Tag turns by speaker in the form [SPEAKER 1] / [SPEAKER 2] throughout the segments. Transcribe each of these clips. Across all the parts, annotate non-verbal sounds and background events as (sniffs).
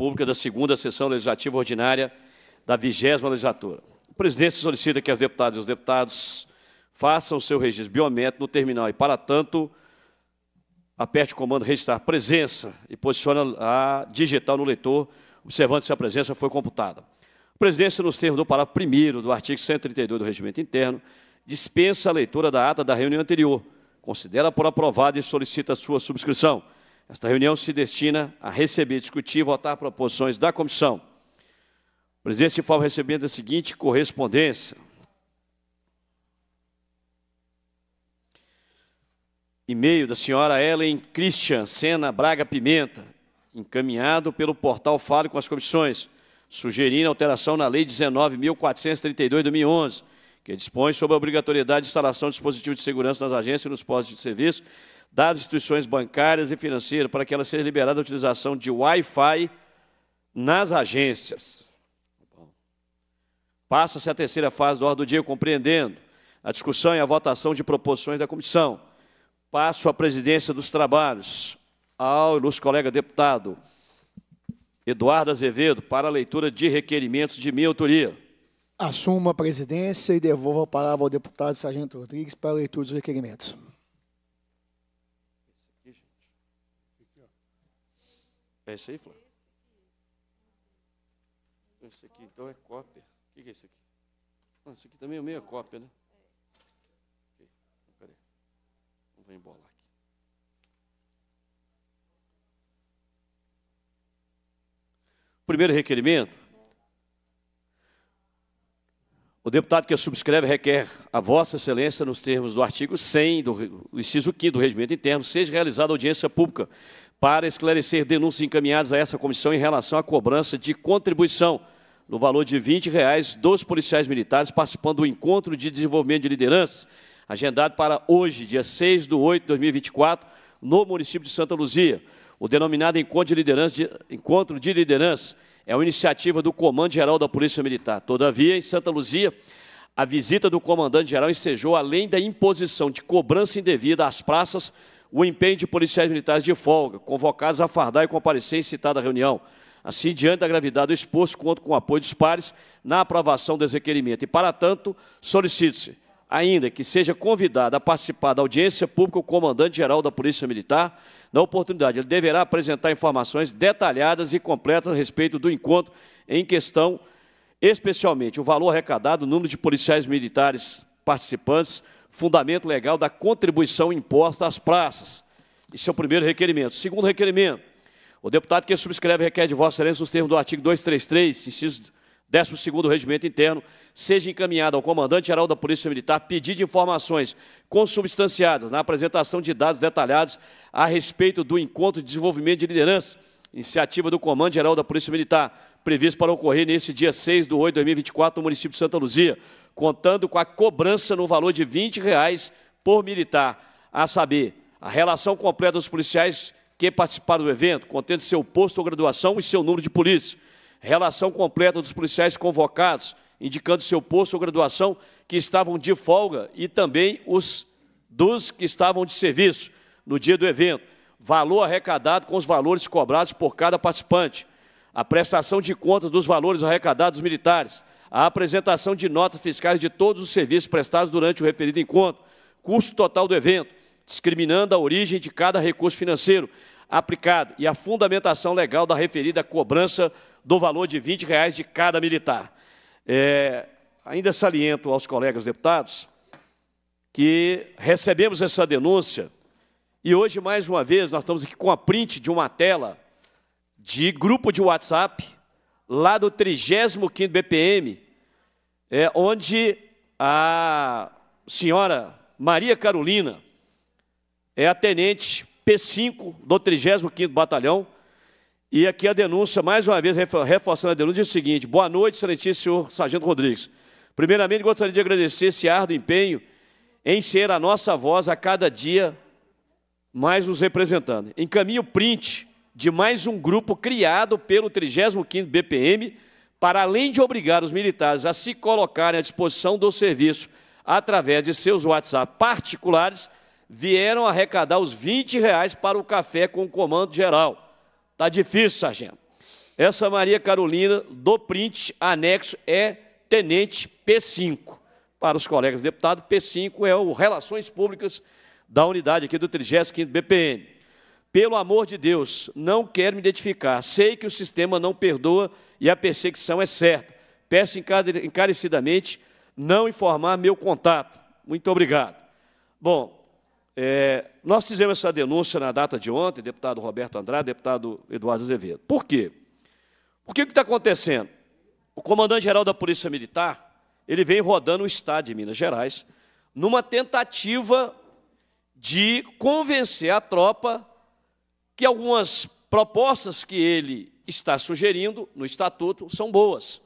[SPEAKER 1] Pública da segunda sessão legislativa ordinária da vigésima legislatura. O presidente solicita que as deputadas e os deputados façam o seu registro biométrico no terminal e, para tanto, aperte o comando registrar presença e posiciona a digital no leitor, observando se a presença foi computada. A presidência, nos termos do parágrafo 1 do artigo 132 do Regimento Interno, dispensa a leitura da ata da reunião anterior, considera por aprovada e solicita sua subscrição. Esta reunião se destina a receber, discutir e votar proposições da comissão. O presidente se informa recebendo a seguinte correspondência. E-mail da senhora Ellen Christian Sena Braga Pimenta, encaminhado pelo portal Fale com as Comissões, sugerindo alteração na Lei 19.432 2011, que dispõe sobre a obrigatoriedade de instalação de dispositivos de segurança nas agências e nos postos de serviço das instituições bancárias e financeiras para que ela seja liberada a utilização de Wi-Fi nas agências. Passa-se a terceira fase da ordem do dia, compreendendo a discussão e a votação de proposições da comissão. Passo a presidência dos trabalhos ao ilustre colega deputado Eduardo Azevedo para a leitura de requerimentos de minha autoria.
[SPEAKER 2] Assumo a presidência e devolvo a palavra ao deputado Sargento Rodrigues para a leitura dos requerimentos.
[SPEAKER 1] É esse aí, Flá? Esse aqui então é cópia. O que é isso aqui? Ah, aqui também é meia cópia, né? Espera Então, Vamos embolar aqui. Primeiro requerimento. O deputado que a subscreve requer a Vossa Excelência, nos termos do artigo 100 do, do inciso 5 do regimento interno, seja realizada audiência pública para esclarecer denúncias encaminhadas a essa comissão em relação à cobrança de contribuição no valor de R$ 20 dos policiais militares participando do encontro de desenvolvimento de lideranças, agendado para hoje, dia 6 de 8 de 2024, no município de Santa Luzia. O denominado Encontro de Liderança, de, encontro de liderança é uma iniciativa do Comando-Geral da Polícia Militar. Todavia, em Santa Luzia, a visita do comandante-geral ensejou, além da imposição de cobrança indevida às praças, o empenho de policiais militares de folga, convocados a fardar e comparecer em citada reunião. Assim, diante da gravidade do exposto, conto com o apoio dos pares na aprovação do requerimento. E, para tanto, solicite-se, ainda que seja convidado a participar da audiência pública o comandante-geral da Polícia Militar, na oportunidade, ele deverá apresentar informações detalhadas e completas a respeito do encontro em questão, especialmente o valor arrecadado, o número de policiais militares participantes, fundamento legal da contribuição imposta às praças. Esse é o primeiro requerimento. Segundo requerimento, o deputado que subscreve requer de Vossa Excelência nos termos do artigo 233, inciso 12 do Regimento Interno, seja encaminhado ao comandante-geral da Polícia Militar pedir de informações consubstanciadas na apresentação de dados detalhados a respeito do encontro de desenvolvimento de liderança, iniciativa do Comando-Geral da Polícia Militar, previsto para ocorrer nesse dia 6 de 8 de 2024 no município de Santa Luzia contando com a cobrança no valor de 20 reais por militar. A saber, a relação completa dos policiais que participaram do evento, contendo seu posto ou graduação e seu número de polícia. Relação completa dos policiais convocados, indicando seu posto ou graduação, que estavam de folga e também os dos que estavam de serviço no dia do evento. Valor arrecadado com os valores cobrados por cada participante. A prestação de contas dos valores arrecadados dos militares a apresentação de notas fiscais de todos os serviços prestados durante o referido encontro, custo total do evento, discriminando a origem de cada recurso financeiro aplicado e a fundamentação legal da referida cobrança do valor de R$ 20,00 de cada militar. É, ainda saliento aos colegas deputados que recebemos essa denúncia e hoje, mais uma vez, nós estamos aqui com a print de uma tela de grupo de WhatsApp lá do 35º BPM, é, onde a senhora Maria Carolina é a tenente P5 do 35º Batalhão, e aqui a denúncia, mais uma vez, reforçando a denúncia, diz o seguinte, boa noite, excelentíssimo senhor Sargento Rodrigues. Primeiramente, gostaria de agradecer esse árduo empenho em ser a nossa voz a cada dia mais nos representando. Encaminho o print de mais um grupo criado pelo 35º BPM, para além de obrigar os militares a se colocarem à disposição do serviço através de seus WhatsApp particulares, vieram arrecadar os 20 reais para o café com o comando geral. Tá difícil, sargento. Essa Maria Carolina, do print anexo, é tenente P5. Para os colegas deputados, P5 é o Relações Públicas da unidade aqui do 35º BPM. Pelo amor de Deus, não quero me identificar. Sei que o sistema não perdoa e a perseguição é certa. Peço encarecidamente não informar meu contato. Muito obrigado. Bom, é, nós fizemos essa denúncia na data de ontem, deputado Roberto Andrade, deputado Eduardo Azevedo. Por quê? O que está acontecendo? O comandante-geral da Polícia Militar, ele vem rodando o estado de Minas Gerais numa tentativa de convencer a tropa que algumas propostas que ele está sugerindo no estatuto são boas,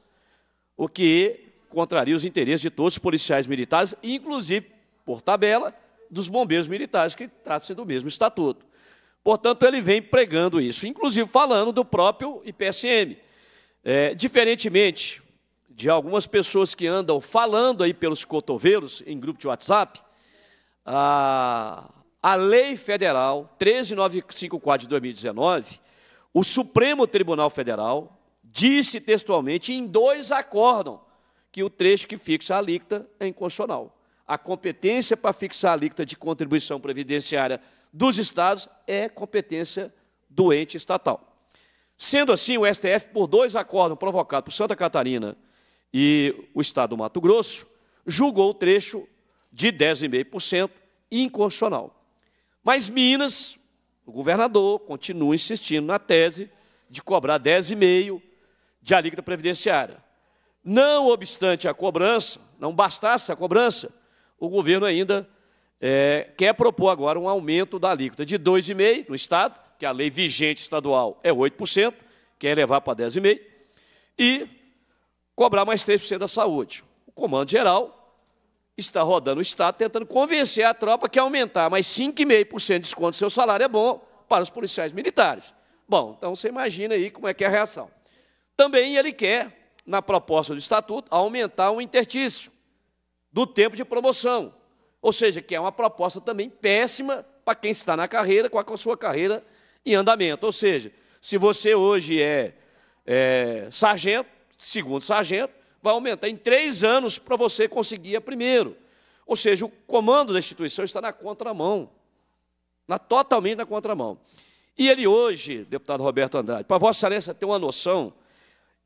[SPEAKER 1] o que contraria os interesses de todos os policiais militares, inclusive, por tabela, dos bombeiros militares, que trata-se do mesmo estatuto. Portanto, ele vem pregando isso, inclusive falando do próprio IPSM. É, diferentemente de algumas pessoas que andam falando aí pelos cotovelos em grupo de WhatsApp, a, a Lei Federal 13954 de 2019, o Supremo Tribunal Federal disse textualmente em dois acórdão que o trecho que fixa a alíquota é inconstitucional. A competência para fixar a alíquota de contribuição previdenciária dos estados é competência do ente estatal. Sendo assim, o STF, por dois acordos provocados por Santa Catarina e o estado do Mato Grosso, julgou o trecho de 10,5% inconstitucional. Mas Minas, o governador, continua insistindo na tese de cobrar 10,5% de alíquota previdenciária. Não obstante a cobrança, não bastasse a cobrança, o governo ainda é, quer propor agora um aumento da alíquota de 2,5% no Estado, que a lei vigente estadual é 8%, quer levar para 10,5%, e cobrar mais 3% da saúde. O comando geral está rodando o Estado tentando convencer a tropa que aumentar mais 5,5% de desconto do seu salário é bom para os policiais militares. Bom, então você imagina aí como é que é a reação. Também ele quer, na proposta do Estatuto, aumentar o intertício do tempo de promoção. Ou seja, que é uma proposta também péssima para quem está na carreira, com a sua carreira em andamento. Ou seja, se você hoje é, é sargento, segundo sargento, vai aumentar em três anos para você conseguir a primeiro. Ou seja, o comando da instituição está na contramão, na totalmente na contramão. E ele hoje, deputado Roberto Andrade, para Vossa Excelência ter uma noção,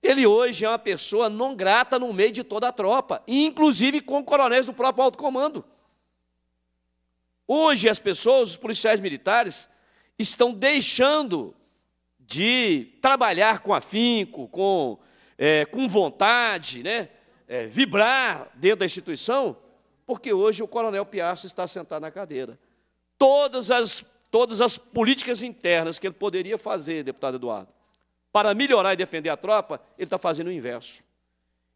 [SPEAKER 1] ele hoje é uma pessoa não grata no meio de toda a tropa, inclusive com coronéis do próprio alto comando. Hoje as pessoas, os policiais militares, estão deixando de trabalhar com afinco, com é, com vontade, né, é, vibrar dentro da instituição, porque hoje o coronel Piaço está sentado na cadeira. Todas as, todas as políticas internas que ele poderia fazer, deputado Eduardo, para melhorar e defender a tropa, ele está fazendo o inverso.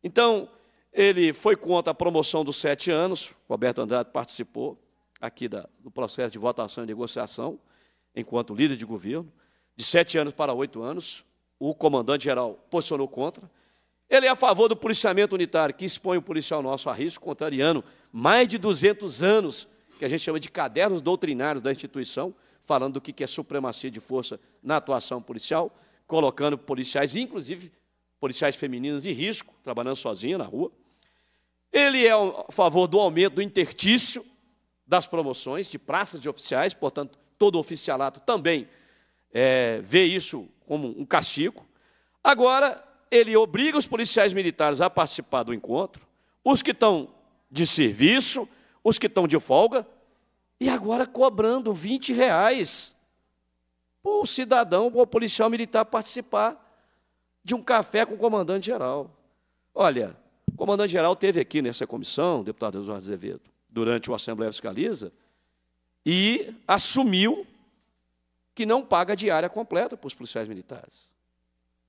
[SPEAKER 1] Então, ele foi contra a promoção dos sete anos, Roberto Andrade participou aqui da, do processo de votação e negociação, enquanto líder de governo, de sete anos para oito anos o comandante-geral posicionou contra. Ele é a favor do policiamento unitário, que expõe o policial nosso a risco contrariando Mais de 200 anos, que a gente chama de cadernos doutrinários da instituição, falando do que é supremacia de força na atuação policial, colocando policiais, inclusive policiais femininas, em risco, trabalhando sozinha na rua. Ele é a favor do aumento do intertício das promoções de praças de oficiais, portanto, todo oficialato também é, vê isso como um castigo. Agora, ele obriga os policiais militares a participar do encontro, os que estão de serviço, os que estão de folga, e agora cobrando 20 reais para o cidadão, para o policial militar participar de um café com o comandante-geral. Olha, o comandante-geral teve aqui nessa comissão, deputado Eduardo Azevedo, durante o Assembleia Fiscaliza, e assumiu que não paga a diária completa para os policiais militares.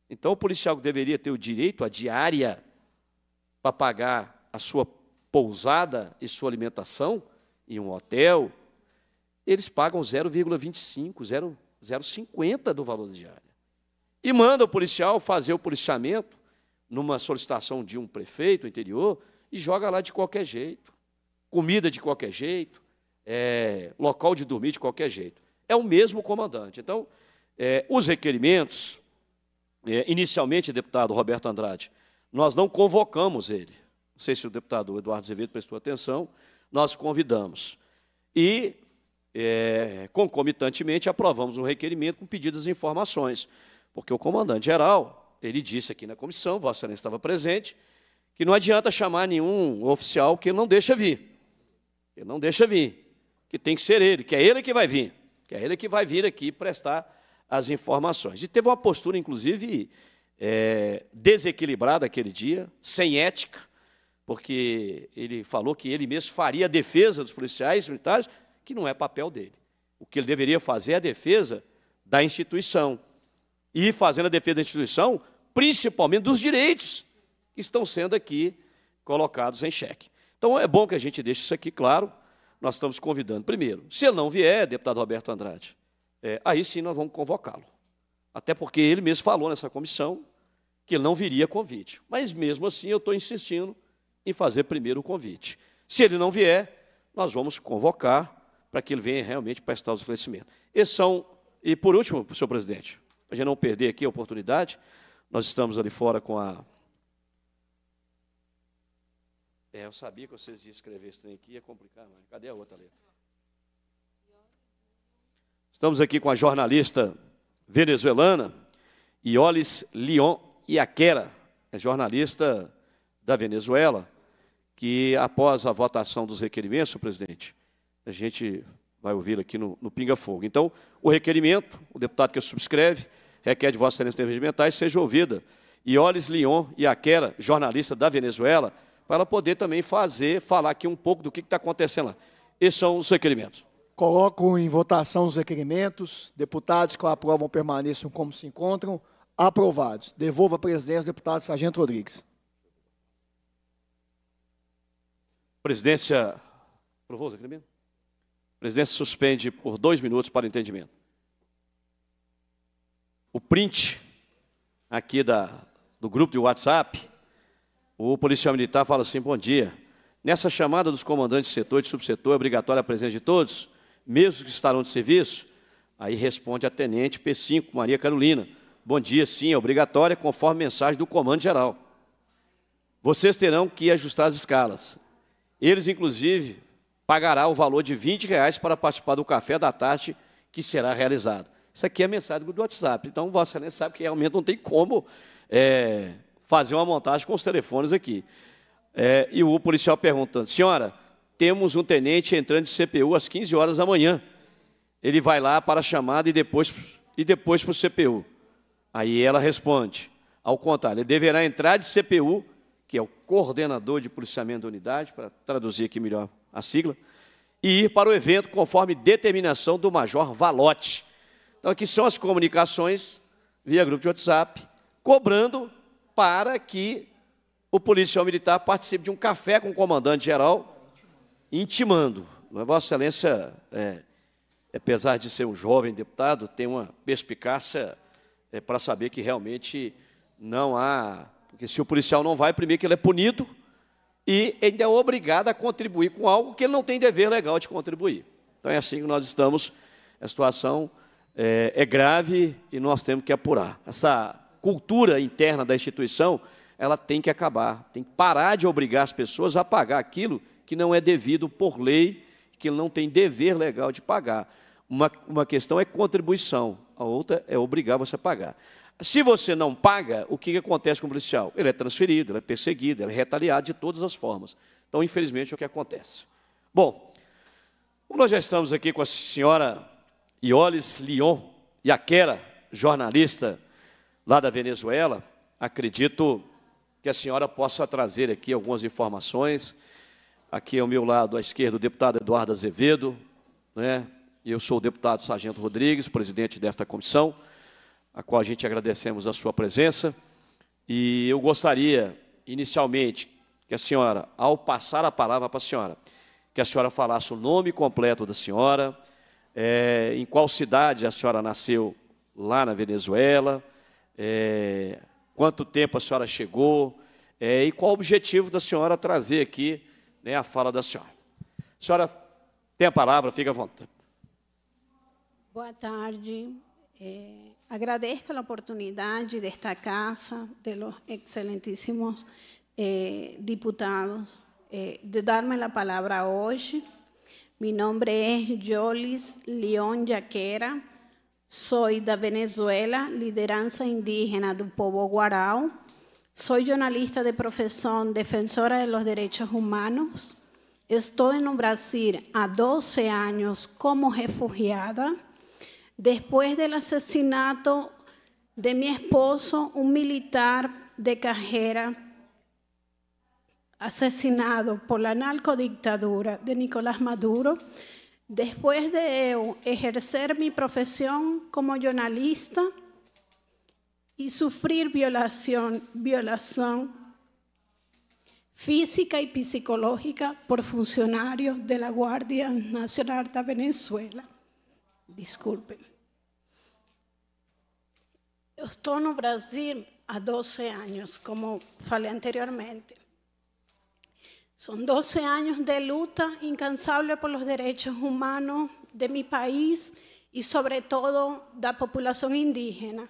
[SPEAKER 1] Então, o policial deveria ter o direito à diária para pagar a sua pousada e sua alimentação em um hotel, eles pagam 0,25, 0,50 do valor da diária. E manda o policial fazer o policiamento numa solicitação de um prefeito interior e joga lá de qualquer jeito. Comida de qualquer jeito, é, local de dormir de qualquer jeito é o mesmo comandante. Então, é, os requerimentos, é, inicialmente, deputado Roberto Andrade, nós não convocamos ele. Não sei se o deputado Eduardo Azevedo prestou atenção, nós convidamos. E, é, concomitantemente, aprovamos um requerimento com pedidos de informações, porque o comandante-geral, ele disse aqui na comissão, Vossa Excelência estava presente, que não adianta chamar nenhum oficial que ele não deixa vir. Ele não deixa vir, que tem que ser ele, que é ele que vai vir que é ele que vai vir aqui prestar as informações. E teve uma postura, inclusive, é, desequilibrada aquele dia, sem ética, porque ele falou que ele mesmo faria a defesa dos policiais militares, que não é papel dele. O que ele deveria fazer é a defesa da instituição. E fazendo a defesa da instituição, principalmente dos direitos que estão sendo aqui colocados em xeque. Então é bom que a gente deixe isso aqui claro nós estamos convidando. Primeiro, se ele não vier, deputado Roberto Andrade, é, aí sim nós vamos convocá-lo. Até porque ele mesmo falou nessa comissão que ele não viria convite. Mas mesmo assim eu estou insistindo em fazer primeiro o convite. Se ele não vier, nós vamos convocar para que ele venha realmente prestar os esclarecimentos. Esses são, e por último, senhor presidente, para a gente não perder aqui a oportunidade, nós estamos ali fora com a é, eu sabia que vocês iam escrever isso aqui, ia complicar, mas cadê a outra letra? Estamos aqui com a jornalista venezuelana, Iolis Leon Iaquera, é jornalista da Venezuela, que após a votação dos requerimentos, senhor presidente, a gente vai ouvir aqui no, no Pinga Fogo. Então, o requerimento, o deputado que subscreve, requer de vossa excelência intervenções mentais, seja ouvida. Iolis Leon Iaquera, jornalista da Venezuela, para poder também fazer, falar aqui um pouco do que está acontecendo lá. Esses são os requerimentos.
[SPEAKER 2] Coloco em votação os requerimentos. Deputados que aprovam permaneçam como se encontram. Aprovados. Devolvo a presidência ao deputado Sargento Rodrigues.
[SPEAKER 1] Presidência.
[SPEAKER 2] Aprovou o requerimento?
[SPEAKER 1] Presidência suspende por dois minutos para entendimento. O print aqui da, do grupo de WhatsApp o policial militar fala assim: bom dia. Nessa chamada dos comandantes de setor e de subsetor, é obrigatória a presença de todos, mesmo que estarão de serviço? Aí responde a tenente P5, Maria Carolina. Bom dia, sim, é obrigatória, conforme mensagem do comando geral. Vocês terão que ajustar as escalas. Eles, inclusive, pagará o valor de 20 reais para participar do café da tarde que será realizado. Isso aqui é a mensagem do WhatsApp. Então, Vossa Excelência sabe que realmente não tem como é, fazer uma montagem com os telefones aqui. É, e o policial perguntando: Senhora, temos um tenente entrando de CPU às 15 horas da manhã. Ele vai lá para a chamada e depois, e depois para o CPU. Aí ela responde: Ao contrário, ele deverá entrar de CPU, que é o coordenador de policiamento da unidade, para traduzir aqui melhor a sigla, e ir para o evento conforme determinação do Major Valote. Então, aqui são as comunicações via grupo de WhatsApp, cobrando para que o policial militar participe de um café com o comandante-geral, intimando. É, Vossa Excelência, é, apesar de ser um jovem deputado, tem uma perspicácia é, para saber que realmente não há. Porque se o policial não vai, primeiro que ele é punido e ele é obrigado a contribuir com algo que ele não tem dever legal de contribuir. Então é assim que nós estamos. A situação é, é grave e nós temos que apurar. Essa cultura interna da instituição, ela tem que acabar, tem que parar de obrigar as pessoas a pagar aquilo que não é devido por lei, que não tem dever legal de pagar. Uma, uma questão é contribuição, a outra é obrigar você a pagar. Se você não paga, o que acontece com o policial? Ele é transferido, ele é perseguido, ele é retaliado de todas as formas. Então, infelizmente, é o que acontece. Bom, nós já estamos aqui com a senhora Iolis Lyon Iaquera, jornalista lá da Venezuela, acredito que a senhora possa trazer aqui algumas informações. Aqui ao meu lado, à esquerda, o deputado Eduardo Azevedo, né? eu sou o deputado Sargento Rodrigues, presidente desta comissão, a qual a gente agradecemos a sua presença. E eu gostaria, inicialmente, que a senhora, ao passar a palavra para a senhora, que a senhora falasse o nome completo da senhora, é, em qual cidade a senhora nasceu lá na Venezuela, é, quanto tempo a senhora chegou é, e qual o objetivo da senhora trazer aqui né, a fala da senhora. A senhora tem a palavra, fica à vontade.
[SPEAKER 3] Boa tarde. É, agradeço a oportunidade desta casa, de los excelentíssimos deputados é, diputados, eh, de darme a palavra hoje. meu nome é Jolis León Jaquera. Soy de Venezuela, lideranza indígena del Pueblo Guarao. Soy jornalista de profesión, defensora de los derechos humanos. Estoy en Brasil a 12 años como refugiada. Después del asesinato de mi esposo, un militar de cajera, asesinado por la narcodictadura de Nicolás Maduro, Después de ejercer mi profesión como jornalista y sufrir violación, física y psicológica por funcionarios de la Guardia Nacional de Venezuela. Disculpen. Estoy en Brasil a 12 años, como falei anteriormente. Son 12 años de lucha incansable por los derechos humanos de mi país y sobre todo de la población indígena.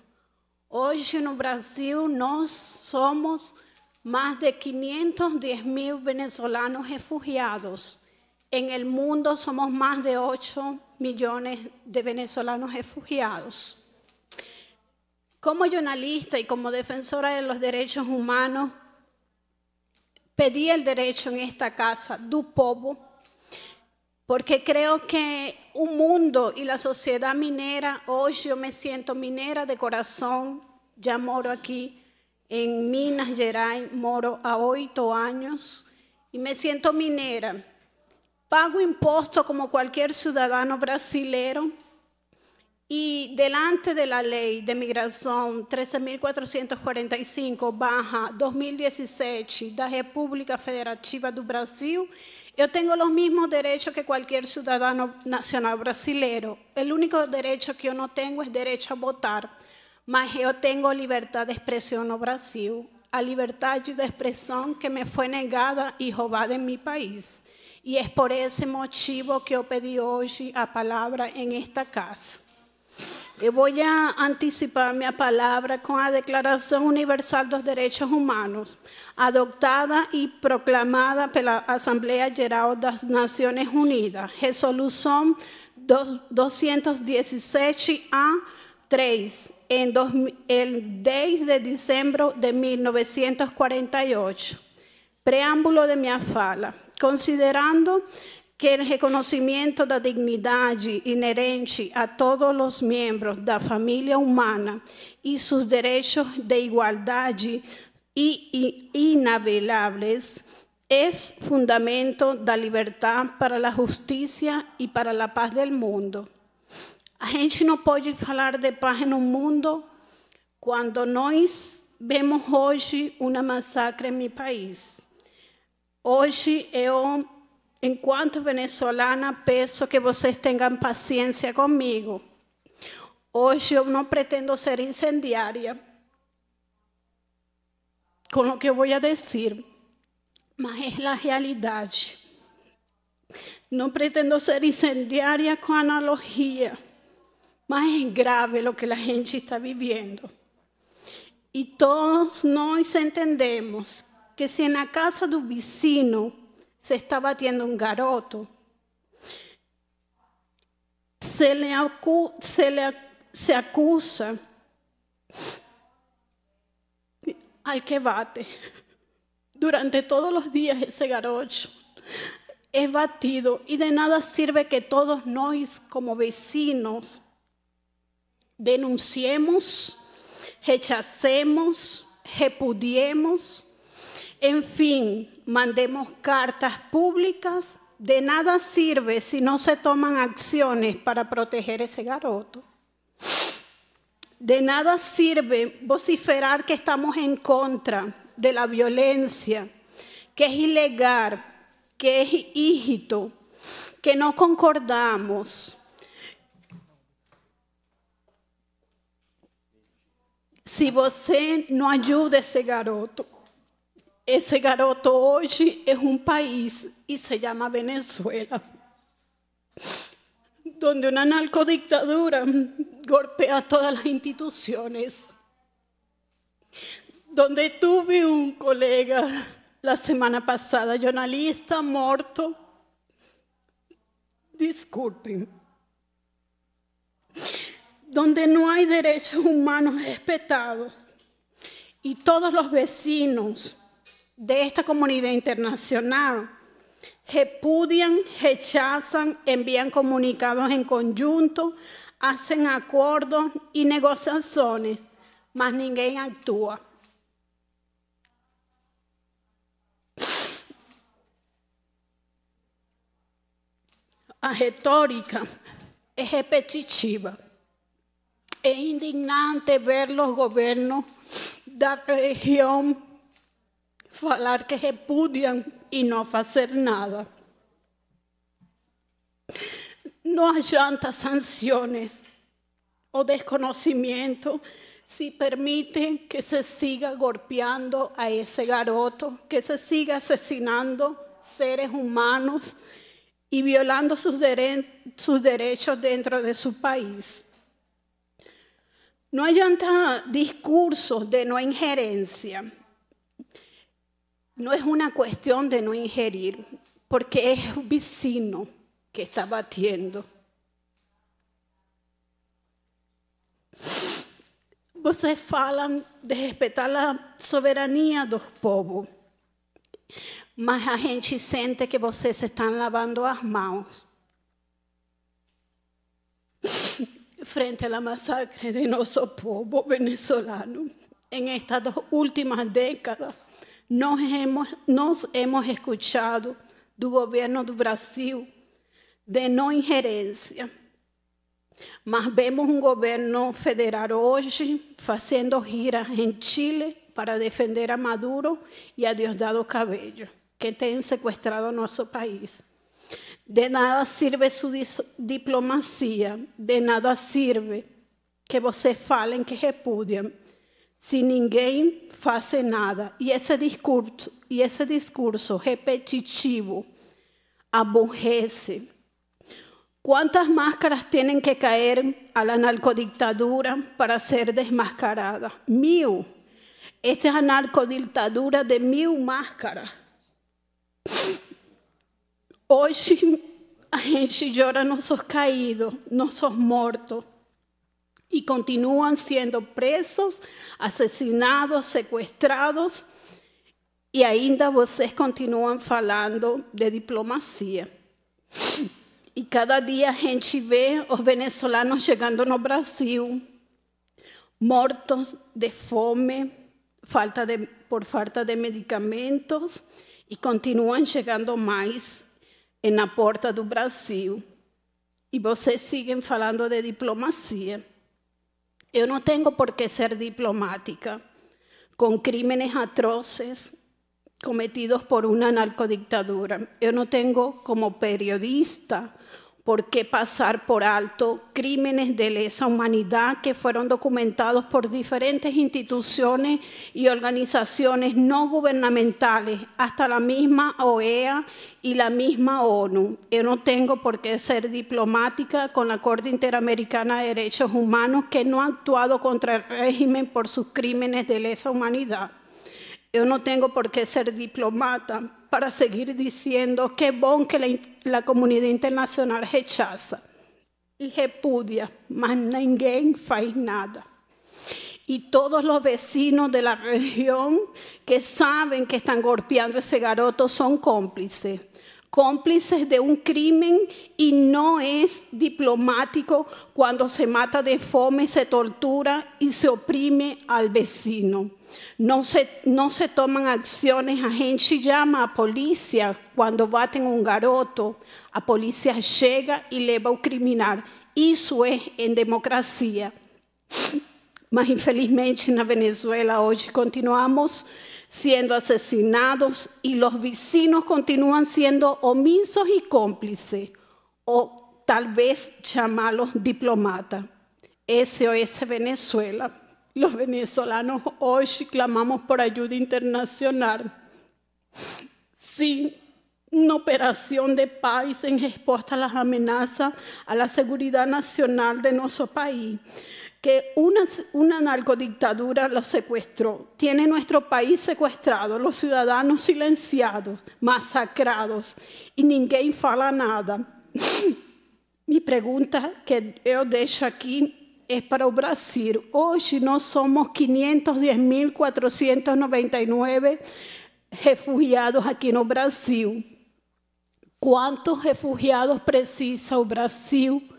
[SPEAKER 3] Hoy en Brasil nos somos más de 510 mil venezolanos refugiados. En el mundo somos más de 8 millones de venezolanos refugiados. Como jornalista y como defensora de los derechos humanos, pedí el derecho en esta casa du povo, porque creo que un mundo y la sociedad minera, hoy yo me siento minera de corazón, ya moro aquí en Minas Gerais, moro a ocho años y me siento minera. Pago impuestos como cualquier ciudadano brasileño, y delante de la ley de migración 13.445 2016 de la República Federativa do Brasil, yo tengo los mismos derechos que cualquier ciudadano nacional brasileño. El único derecho que yo no tengo es derecho a votar, mas yo tengo libertad de expresión no Brasil, a libertad de expresión que me fue negada y robada en mi país. Y es por ese motivo que yo pedí hoy a palabra en esta casa. Voy a anticipar mi palabra con la Declaración Universal de los Derechos Humanos, adoptada y proclamada por la Asamblea Geral las Naciones Unidas, resolución 217-A3, el 10 de diciembre de 1948. Preámbulo de mi fala. Considerando que el reconocimiento de la dignidad inherente a todos los miembros de la familia humana y sus derechos de igualdad y inavelables es fundamento de la libertad para la justicia y para la paz del mundo. A gente no puede hablar de paz en un mundo cuando nós vemos hoy una masacre en mi país. Hoje eu en cuanto venezolana, peso que vocês tengan paciencia conmigo. Hoy yo no pretendo ser incendiaria con lo que voy a decir, mas es la realidad. No pretendo ser incendiaria con analogía, mas es grave lo que la gente está viviendo. Y e todos nós entendemos que si en la casa del vecino se está batiendo un garoto. Se le, se acusa al que bate. Durante todos los días ese garoto es batido y de nada sirve que todos nos como vecinos denunciemos, rechacemos, repudiemos en fin, mandemos cartas públicas. De nada sirve si no se toman acciones para proteger ese garoto. De nada sirve vociferar que estamos en contra de la violencia, que es ilegal, que es hígito, que no concordamos. Si vos no ayuda a ese garoto, ese garoto hoy es un país y se llama Venezuela, donde una narcodictadura golpea todas las instituciones, donde tuve un colega la semana pasada, jornalista muerto, disculpen, donde no hay derechos humanos respetados y todos los vecinos de esta comunidad internacional. Repudian, rechazan, envían comunicados en conjunto, hacen acuerdos y negociaciones, mas nadie actúa. A retórica es repetitiva. Es indignante ver los gobiernos de la región falar que repudian y no hacer nada. No hay tantas sanciones o desconocimiento si permiten que se siga golpeando a ese garoto, que se siga asesinando seres humanos y violando sus derechos dentro de su país. No hay tantos discursos de no injerencia. No es una cuestión de no ingerir, porque es un vecino que está batiendo. Vocês hablan de respeitar la soberanía dos povos, mas a gente sente que vocês están lavando las manos frente a la masacre de nuestro povo venezolano en estas dos últimas décadas. nós hemos, nos hemos escuchado do governo do Brasil de não ingerência. Mas vemos um governo federal hoje fazendo giras em Chile para defender a Maduro e a Diosdado Cabello, que têm sequestrado nosso país. De nada serve sua diplomacia, de nada serve que vocês falem que repudiam se ninguém faz nada. E esse discurso, e esse discurso repetitivo aborrece. Quantas máscaras têm que cair à narcoditadura para ser desmascarada? Mil. Essa é a narcoditadura de mil máscaras. Hoje (laughs) a gente chora nossos caídos, nossos mortos y continúan siendo presos, asesinados, secuestrados e ainda vocês continuam falando de diplomacia. E cada dia a gente vê os venezuelanos chegando no Brasil, mortos de fome, falta de, por falta de medicamentos, e continuam chegando mais na porta do Brasil. E vocês siguen falando de diplomacia. Yo no tengo por qué ser diplomática con crímenes atroces cometidos por una narcodictadura. Yo no tengo como periodista ¿Por qué pasar por alto crímenes de lesa humanidad que fueron documentados por diferentes instituciones y organizaciones no gubernamentales, hasta la misma OEA y la misma ONU? Yo no tengo por qué ser diplomática con la Corte Interamericana de Derechos Humanos que no ha actuado contra el régimen por sus crímenes de lesa humanidad. Yo no tengo por qué ser diplomata para seguir diciendo que bon que la, comunidad internacional rechaza y repudia, más nadie faz nada. Y todos los vecinos de la región que saben que están golpeando ese garoto son cómplices. cómplices de un crimen y no es diplomático cuando se mata de fome, se tortura y se oprime al vecino. No se, no se toman acciones, a gente llama a polícia quando batem um garoto, a polícia chega e leva o criminal. Isso é em democracia. Mas infelizmente na Venezuela hoje continuamos siendo asesinados y los vecinos continúan siendo omisos y cómplices, o tal vez llamarlos diplomatas. SOS Venezuela. Los venezolanos hoy clamamos por ayuda internacional. Sin una operación de paz en respuesta a las amenazas a la seguridad nacional de nuestro país, que una, una narcodictadura los secuestró. Tiene nuestro país secuestrado, los ciudadanos silenciados, masacrados, y ninguém fala nada. (sniffs) Mi pregunta que yo dejo aquí es para el Brasil. Hoy no somos 510.499 refugiados aquí no Brasil. ¿Cuántos refugiados precisa el Brasil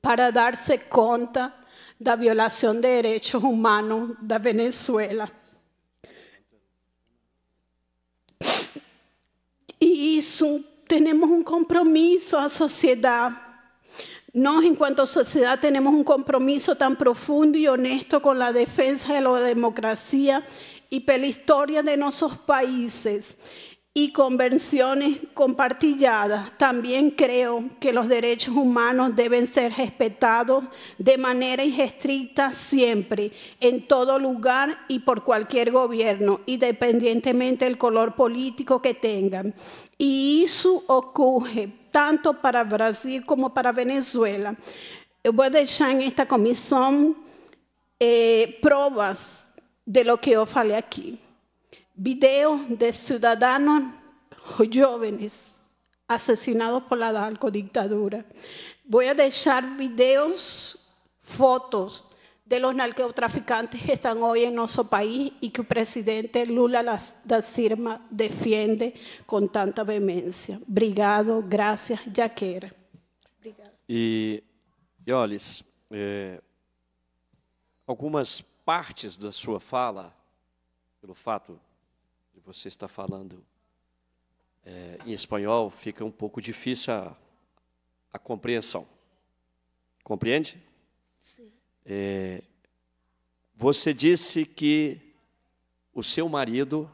[SPEAKER 3] para darse cuenta da violación de derechos humanos de Venezuela. Y E isso, un um sociedad sociedad. en cuanto a sociedad, tenemos un compromiso tan profundo y honesto con la defensa de la democracia y la historia de nuestros países y convenciones compartilladas, también creo que los derechos humanos deben ser respetados de manera estricta siempre, en todo lugar y por cualquier gobierno, independientemente del color político que tengan. Y eso ocurre tanto para Brasil como para Venezuela. Eh, voy a dejar en esta comisión eh, pruebas de lo que yo falei aquí videos de ciudadanos jóvenes asesinados por la dictadura. Voy a dejar videos, fotos de los narcotraficantes que están hoy en nuestro país y que el presidente Lula da Silva defiende con tanta vehemencia. Obrigado, gracias, ya
[SPEAKER 1] Obrigado. E, y yolis eh, algunas partes de su fala, pelo fato e você está falando é, em espanhol, fica um pouco difícil a, a compreensão. Compreende? Sim. É, você disse que o seu marido,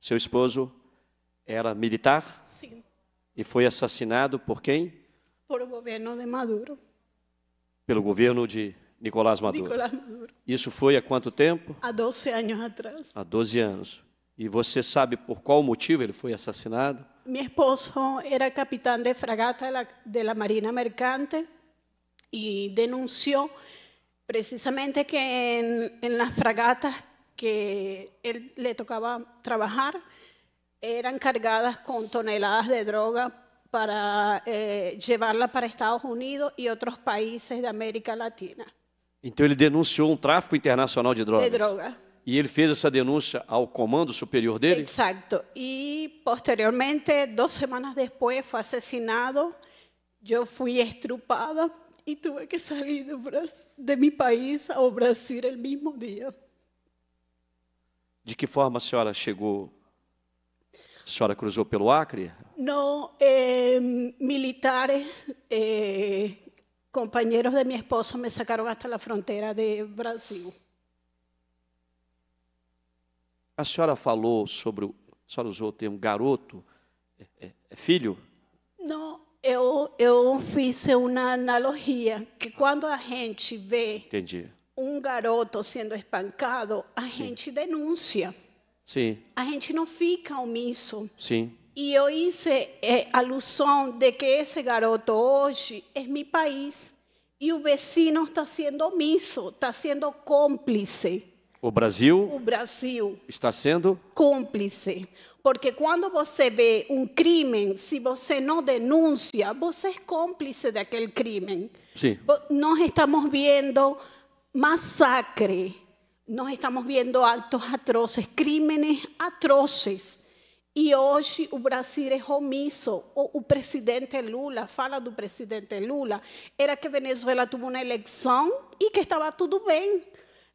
[SPEAKER 1] seu esposo, era militar? Sim. E foi assassinado por quem?
[SPEAKER 3] Por o governo de Maduro.
[SPEAKER 1] Pelo governo de Nicolás Maduro. Nicolás Maduro. Isso foi há quanto tempo?
[SPEAKER 3] Há 12 anos atrás.
[SPEAKER 1] Há 12 anos. E você sabe por qual motivo ele foi assassinado?
[SPEAKER 3] Meu esposo era capitão de fragata da, Marina Mercante e denunciou precisamente que em, nas fragatas que ele le tocava trabalhar eram cargadas com toneladas de droga para eh, llevarla para Estados Unidos e outros países da América Latina.
[SPEAKER 1] Então ele denunciou um tráfico internacional de drogas. De droga. E ele fez essa denúncia ao comando superior dele?
[SPEAKER 3] Exato. E posteriormente, duas semanas depois, foi assassinado. Eu fui estrupada e tive que sair de, Brasil, de país ao Brasil no mesmo dia.
[SPEAKER 1] De que forma a senhora chegou? A senhora cruzou pelo Acre?
[SPEAKER 3] Não, militares, eh, companheiros de minha esposa me sacaram até a fronteira de Brasil.
[SPEAKER 1] A senhora falou sobre, a senhora usou o termo garoto, é, é, é filho?
[SPEAKER 3] Não, eu, eu fiz uma analogia, que quando a gente vê Entendi. um garoto sendo espancado, a Sim. gente denuncia. Sim. A gente não fica omisso. Sim. E eu fiz é, alusão de que esse garoto hoje é meu país. E o vecino está sendo omisso, está sendo cúmplice. O Brasil, o Brasil
[SPEAKER 1] está sendo
[SPEAKER 3] cúmplice. Porque quando você vê um crime, se você não denuncia, você é cúmplice daquele crime. Sim. Nós estamos vendo massacre, nós estamos vendo atos atroces, crimes atroces. E hoje o Brasil é omisso. O, o, presidente Lula, fala do presidente Lula, era que Venezuela tomou uma eleição e que estava tudo bem.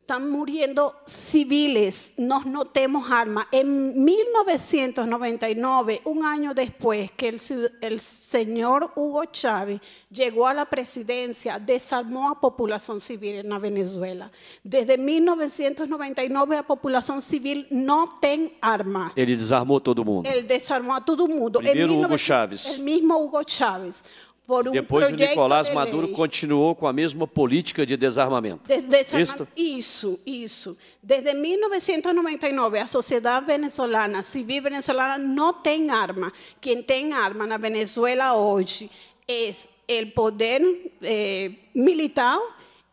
[SPEAKER 3] están muriendo civiles, nos tenemos armas. En 1999, un año después que el, señor Hugo Chávez llegó a la presidencia, desarmó a población civil en Venezuela. Desde 1999 la población civil no tiene armas.
[SPEAKER 1] Él desarmó a todo mundo.
[SPEAKER 3] Él desarmó a todo mundo. Primero Hugo
[SPEAKER 1] Chávez. El
[SPEAKER 3] mismo Hugo Chávez. por um Depois o Nicolás de Maduro
[SPEAKER 1] continuou com a mesma política de desarmamento. Desde,
[SPEAKER 3] Isso, isso. Desde 1999, a sociedade venezolana, civil venezolana, não tem arma. Quem tem arma na Venezuela hoje é o poder eh, militar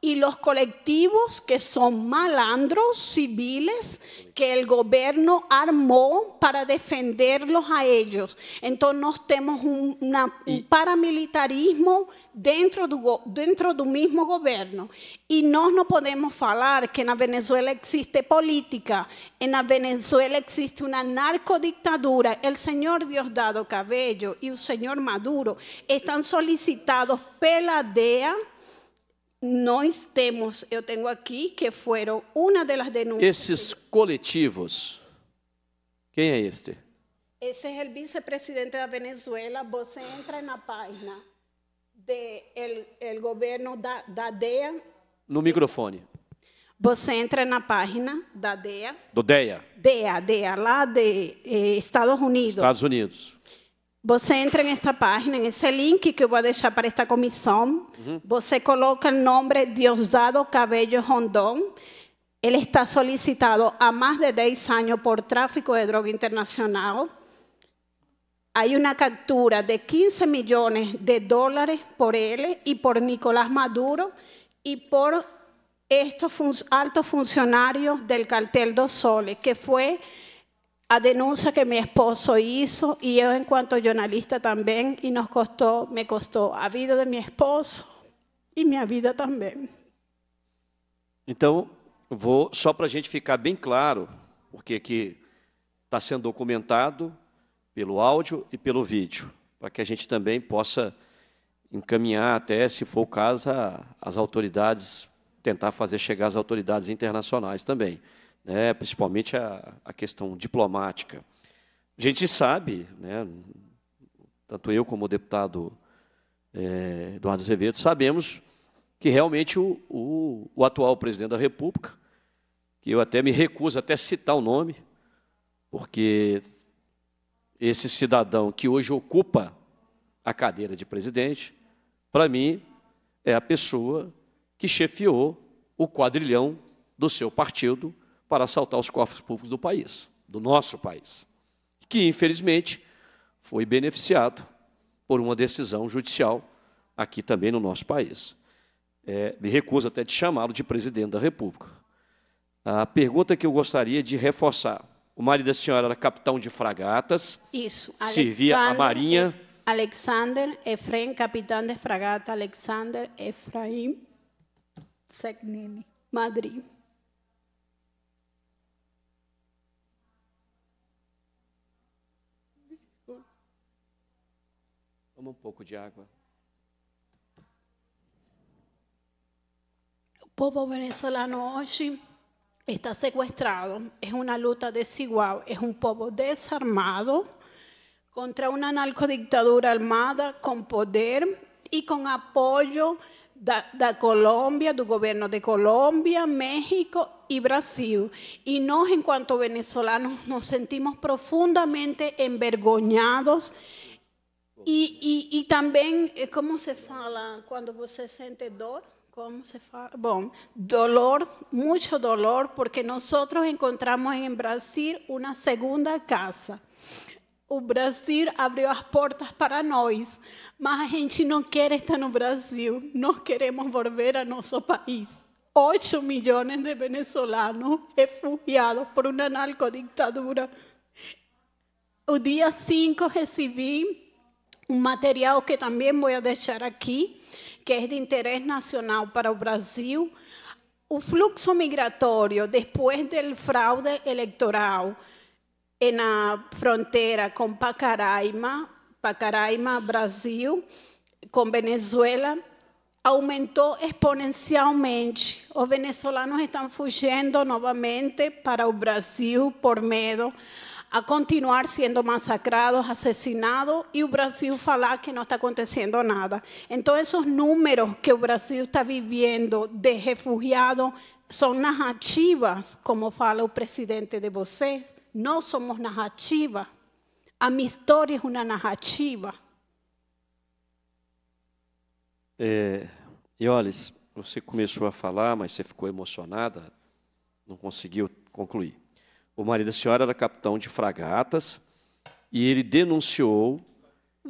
[SPEAKER 3] y los colectivos que son malandros civiles que el gobierno armó para defenderlos a ellos. Entonces nos tenemos un, paramilitarismo dentro del dentro gobierno. Y no y podemos hablar que la Venezuela existe política, la Venezuela existe una narcodictadura. El señor Diosdado Cabello y el señor Maduro están solicitados pela DEA nós temos, eu tenho aqui, que foram uma das denúncias.
[SPEAKER 1] Esses coletivos, quem é este?
[SPEAKER 3] Esse é o vice-presidente da Venezuela. Você entra na página do governo da, da DEA.
[SPEAKER 1] No microfone.
[SPEAKER 3] Você entra na página da DEA. Do DEA. DEA, DEA, lá de eh, Estados Unidos. Estados Unidos. Você entra esta página, en ese link que voy a dejar para esta comisión. Vos Você coloca el nombre Diosdado Cabello Rondón. Él está solicitado a más de 10 años por tráfico de droga internacional. Hay una captura de 15 millones de dólares por él y por Nicolás Maduro y por estos altos funcionarios del cartel Dos Soles, que fue... a denuncia que mi esposo hizo y yo en cuanto jornalista también y nos costó, me costó a vida de mi esposo e minha vida também.
[SPEAKER 1] Então, vou só para a gente ficar bem claro porque aqui está sendo documentado pelo áudio e pelo vídeo, para que a gente também possa encaminhar até, se for o caso, as autoridades tentar fazer chegar às autoridades internacionais também né, principalmente a, a, questão diplomática. A gente sabe, né, tanto eu como o deputado é, Eduardo Azevedo, sabemos que realmente o, o, o atual presidente da República, que eu até me recuso até citar o nome, porque esse cidadão que hoje ocupa a cadeira de presidente, para mim, é a pessoa que chefiou o quadrilhão do seu partido para assaltar os cofres públicos do país, do nosso país, que infelizmente foi beneficiado por uma decisão judicial aqui também no nosso país. É, me recuso até de chamá-lo de presidente da República. A pergunta que eu gostaria de reforçar: o marido da senhora era capitão de fragatas.
[SPEAKER 3] Isso. Servia Alexander, a Marinha. Alexander Efraim, capitão de fragata. Alexander Efraim Segnini, Madrid.
[SPEAKER 1] Um un poco de agua
[SPEAKER 3] El povo venezolano hoy está secuestrado Es una luta desigual. Es un povo desarmado contra una narcodictadura armada con poder y con apoyo da, Colombia, del gobierno de Colombia, México y Brasil. Y nos, en cuanto venezolanos, nos sentimos profundamente envergonhados E, e, e também, eh, como se fala quando você sente dor? Como se fala? Bom, dolor, muito dolor, porque nós encontramos em Brasil uma segunda casa. O Brasil abriu as portas para nós, mas a gente não quer estar no Brasil, nós queremos voltar a nosso país. 8 milhões de venezuelanos refugiados por uma narcodictadura. O dia 5 recebi um material que também vou deixar aqui, que é de interesse nacional para o Brasil. O fluxo migratório depois do fraude eleitoral na fronteira com Pacaraima, Pacaraima, Brasil, com Venezuela, aumentou exponencialmente. Os venezolanos estão fugindo novamente para o Brasil por medo a continuar siendo masacrados, asesinados, y el Brasil falar que no está aconteciendo nada. Entonces, esos números que el Brasil está viviendo de refugiados son narrativas, como fala el presidente de vocês. No somos narrativas. A mi historia é uma narrativa.
[SPEAKER 1] Yoles, y você começou a falar, mas você ficou emocionada, no conseguiu concluir. O marido da senhora era capitão de fragatas e ele denunciou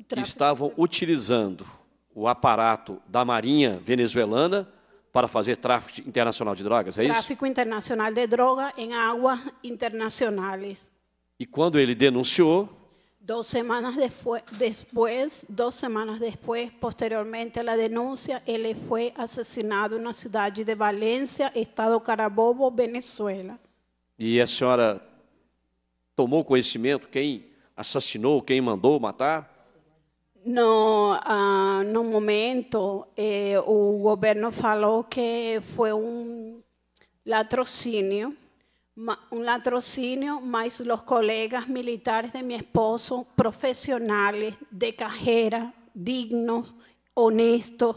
[SPEAKER 1] que estavam utilizando o aparato da Marinha venezuelana para fazer tráfico internacional de drogas, é tráfico isso?
[SPEAKER 3] Tráfico internacional de droga em águas internacionais.
[SPEAKER 1] E quando ele denunciou?
[SPEAKER 3] Dos semanas depois, semanas depois, posteriormente à denúncia, ele foi assassinado na cidade de Valência, estado Carabobo, Venezuela
[SPEAKER 1] e a senhora tomou conhecimento quem assassinou, quem mandou matar?
[SPEAKER 3] No, ah, no momento, eh, o governo falou que foi um latrocínio, um latrocínio, mas os colegas militares de meu esposo, profissionais, de carreira, dignos, honestos,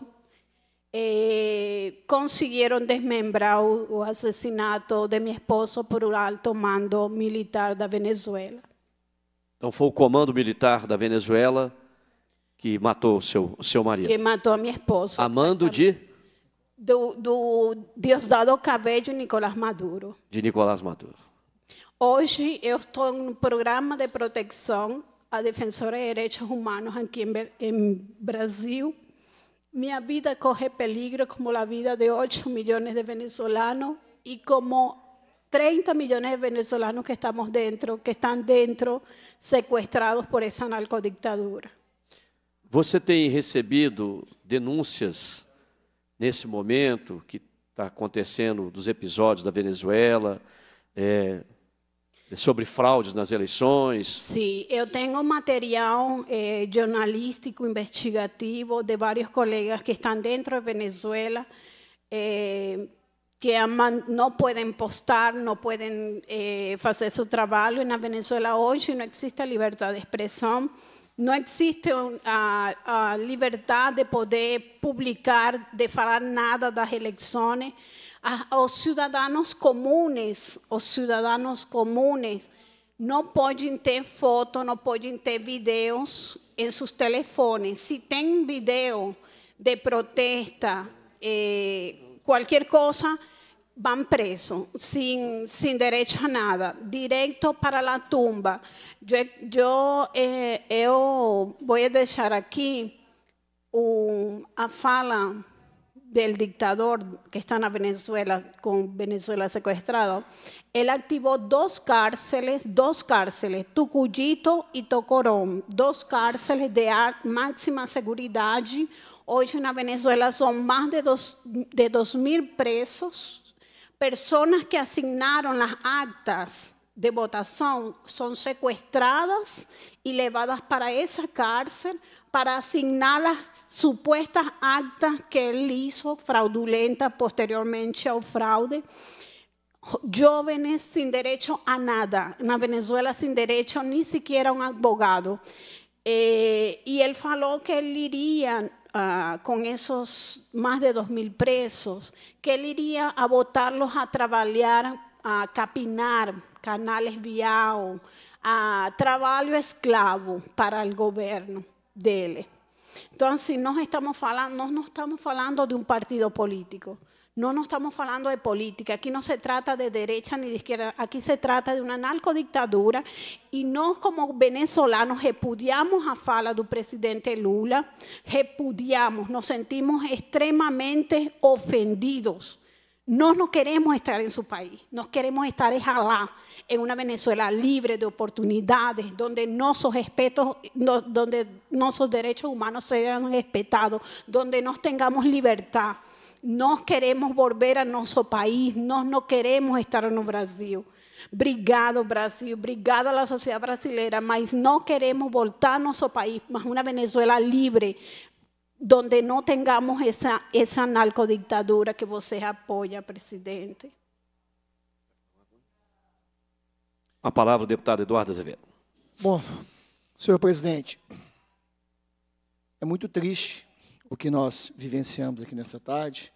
[SPEAKER 3] eh, consiguieron desmembrar o, assassinato de meu esposo por um alto mando militar da Venezuela.
[SPEAKER 1] Então foi o comando militar da Venezuela que matou o seu, seu marido. Que
[SPEAKER 3] matou a minha esposa.
[SPEAKER 1] Amando de?
[SPEAKER 3] Do, do Diosdado Cabello e Nicolás Maduro.
[SPEAKER 1] De Nicolás Maduro.
[SPEAKER 3] Hoje eu estou em um programa de proteção à defensora de direitos humanos aqui em, em Brasil minha vida corre peligro como a vida de 8 milhões de venezuelanos e como 30 milhões de venezuelanos que estamos dentro, que estão dentro, sequestrados por essa narcodictadura.
[SPEAKER 1] Você tem recebido denúncias nesse momento que está acontecendo dos episódios da Venezuela, é, sobre fraudes nas eleições. Sim,
[SPEAKER 3] eu tenho material eh, jornalístico investigativo de vários colegas que estão dentro de Venezuela eh, que não podem postar, não podem eh, fazer seu trabalho. E na Venezuela hoje não existe a liberdade de expressão, não existe a, a liberdade de poder publicar, de falar nada das eleições os cidadãos comuns, os cidadãos comuns não podem ter foto, não podem ter vídeos em seus telefones. Se tem vídeo de protesta, eh, qualquer coisa, vão presos, sem, sem direito a nada, direto para eh, a tumba. Eu, eu, eh, eu vou deixar aqui um, a fala del dictador que está en Venezuela, con Venezuela secuestrado, él activó dos cárceles, dos cárceles, Tucuyito y Tocorón, dos cárceles de máxima seguridad. Hoy en Venezuela son más de 2.000 de dos mil presos, personas que asignaron las actas de votación son secuestradas y llevadas para esa cárcel para asignar las supuestas actas que él hizo fraudulentas posteriormente al fraude. Jóvenes sin derecho a nada, en Venezuela sin derecho ni siquiera a un abogado. Eh, y él faló que él iría ah, con esos más de 2.000 presos, que él iría a votarlos a trabajar, a capinar, Canales víao a trabajo esclavo para el gobierno de él. Entonces, nos estamos hablando no estamos hablando de un partido político. No nos estamos hablando de política, aquí no se trata de derecha ni de izquierda, aquí se trata de una narcodictadura y no como venezolanos repudiamos a fala del presidente Lula, repudiamos, nos sentimos extremadamente ofendidos no queremos estar en su país, nos queremos estar en en una Venezuela libre de oportunidades, donde nuestros, respetos, no, derechos humanos sean respetados, donde nos tengamos libertad. Nos queremos volver a nuestro país, no, no queremos estar en Brasil. Obrigado, Brasil. a la sociedad brasileña. Mas no queremos voltar a nuestro país, más una Venezuela libre, donde no tengamos esa, esa narcodictadura que você apoia, presidente.
[SPEAKER 1] A palavra o deputado Eduardo Azevedo.
[SPEAKER 2] Bom, senhor presidente, é muito triste o que nós vivenciamos aqui nessa tarde.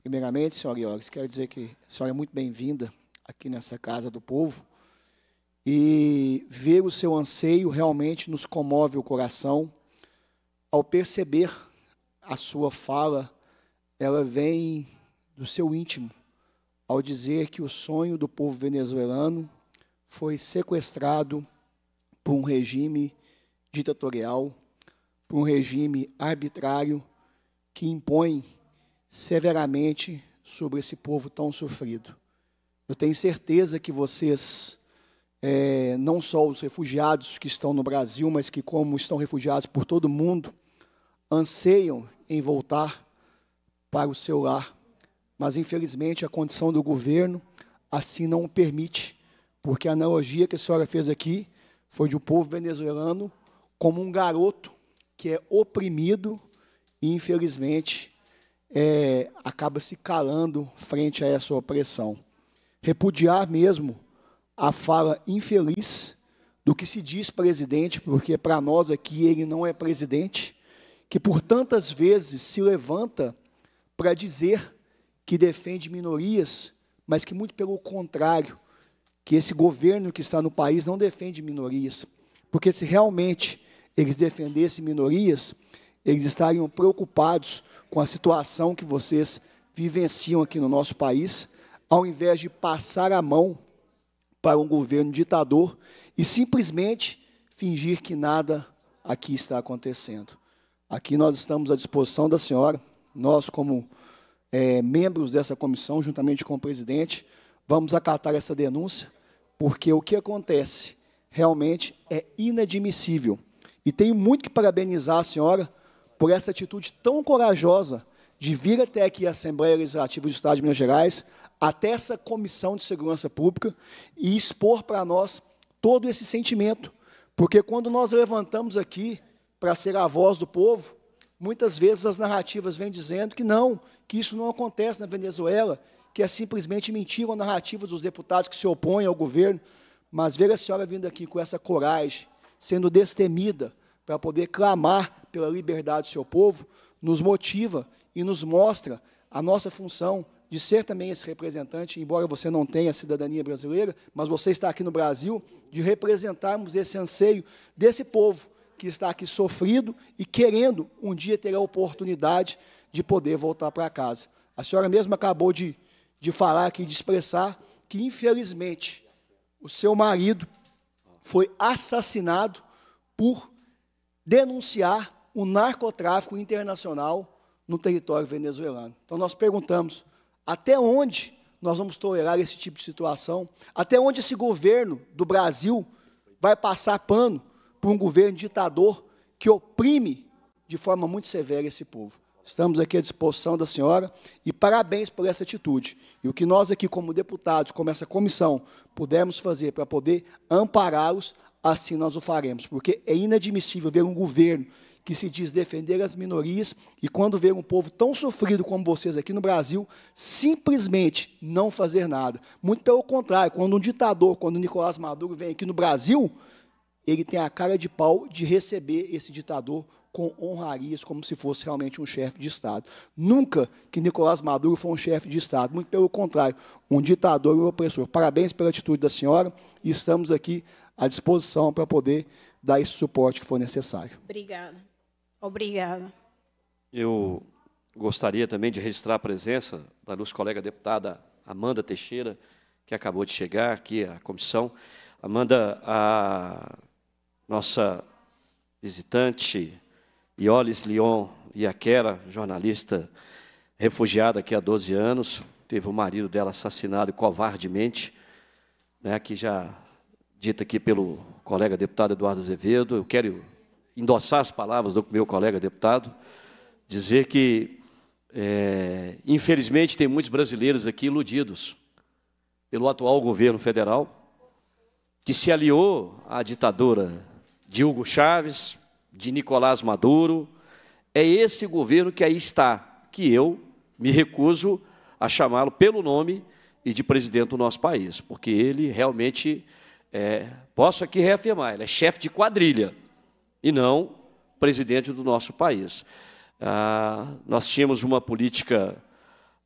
[SPEAKER 2] Primeiramente, senhora Iores, quero dizer que a senhora é muito bem-vinda aqui nessa Casa do Povo. E ver o seu anseio realmente nos comove o coração ao perceber a sua fala, ela vem do seu íntimo, ao dizer que o sonho do povo venezuelano foi sequestrado por um regime ditatorial, por um regime arbitrário que impõe severamente sobre esse povo tão sofrido. Eu tenho certeza que vocês, é, não só os refugiados que estão no Brasil, mas que, como estão refugiados por todo o mundo, anseiam em voltar para o seu lar, mas infelizmente a condição do governo assim não o permite, porque a analogia que a senhora fez aqui foi de um povo venezuelano como um garoto que é oprimido e infelizmente é, acaba se calando frente a essa opressão. Repudiar mesmo a fala infeliz do que se diz presidente, porque para nós aqui ele não é presidente, que por tantas vezes se levanta para dizer que defende minorias, mas que muito pelo contrário, que esse governo que está no país não defende minorias, porque se realmente eles defendessem minorias, eles estariam preocupados com a situação que vocês vivenciam aqui no nosso país, ao invés de passar a mão para um governo ditador e simplesmente fingir que nada aqui está acontecendo. Aqui nós estamos à disposição da senhora. Nós, como é, membros dessa comissão, juntamente com o presidente, vamos acatar essa denúncia, porque o que acontece realmente é inadmissível. E tenho muito que parabenizar a senhora por essa atitude tão corajosa de vir até aqui a Assembleia Legislativa do Estado de Minas Gerais, até essa Comissão de Segurança Pública, e expor para nós todo esse sentimento. Porque quando nós levantamos aqui para ser a voz do povo, muitas vezes as narrativas vêm dizendo que não, que isso não acontece na Venezuela, que é simplesmente mentira a narrativa dos deputados que se opõem ao governo. Mas ver a senhora vindo aqui com essa coragem, sendo destemida, para poder clamar pela liberdade do seu povo, nos motiva e nos mostra a nossa função de ser também esse representante, embora você não tenha cidadania brasileira, mas você está aqui no Brasil, de representarmos esse anseio desse povo que está aqui sofrido e querendo um dia ter a oportunidade de poder voltar para casa. A senhora mesma acabou de, de falar aqui, de expressar que, infelizmente, o seu marido foi assassinado por denunciar o narcotráfico internacional no território venezuelano. Então, nós perguntamos até onde nós vamos tolerar esse tipo de situação, até onde esse governo do Brasil vai passar pano por um governo ditador que oprime de forma muito severa esse povo. Estamos aqui à disposição da senhora e parabéns por essa atitude. E o que nós aqui, como deputados, como essa comissão, pudermos fazer para poder ampará-los, assim nós o faremos. Porque é inadmissível ver um governo que se diz defender as minorias e, quando ver um povo tão sofrido como vocês aqui no Brasil, simplesmente não fazer nada. Muito pelo contrário, quando um ditador, quando Nicolás Maduro vem aqui no Brasil, ele tem a cara de pau de receber esse ditador com honrarias, como se fosse realmente um chefe de Estado. Nunca que Nicolás Maduro foi um chefe de Estado, muito pelo contrário, um ditador e um opressor. Parabéns pela atitude da senhora e estamos aqui à disposição para poder dar esse suporte que for necessário.
[SPEAKER 3] Obrigada. Obrigada.
[SPEAKER 1] Eu gostaria também de registrar a presença da nossa colega deputada Amanda Teixeira, que acabou de chegar aqui à comissão. Amanda, a nossa visitante Iolis Lyon Iaquera, jornalista refugiada aqui há 12 anos, teve o marido dela assassinado covardemente, né, que já dita aqui pelo colega deputado Eduardo Azevedo. Eu quero endossar as palavras do meu colega deputado, dizer que, é, infelizmente, tem muitos brasileiros aqui iludidos pelo atual governo federal, que se aliou à ditadura de Hugo Chávez, de Nicolás Maduro. É esse governo que aí está, que eu me recuso a chamá-lo pelo nome e de presidente do nosso país, porque ele realmente, é, posso aqui reafirmar, ele é chefe de quadrilha e não presidente do nosso país. Ah, nós tínhamos uma política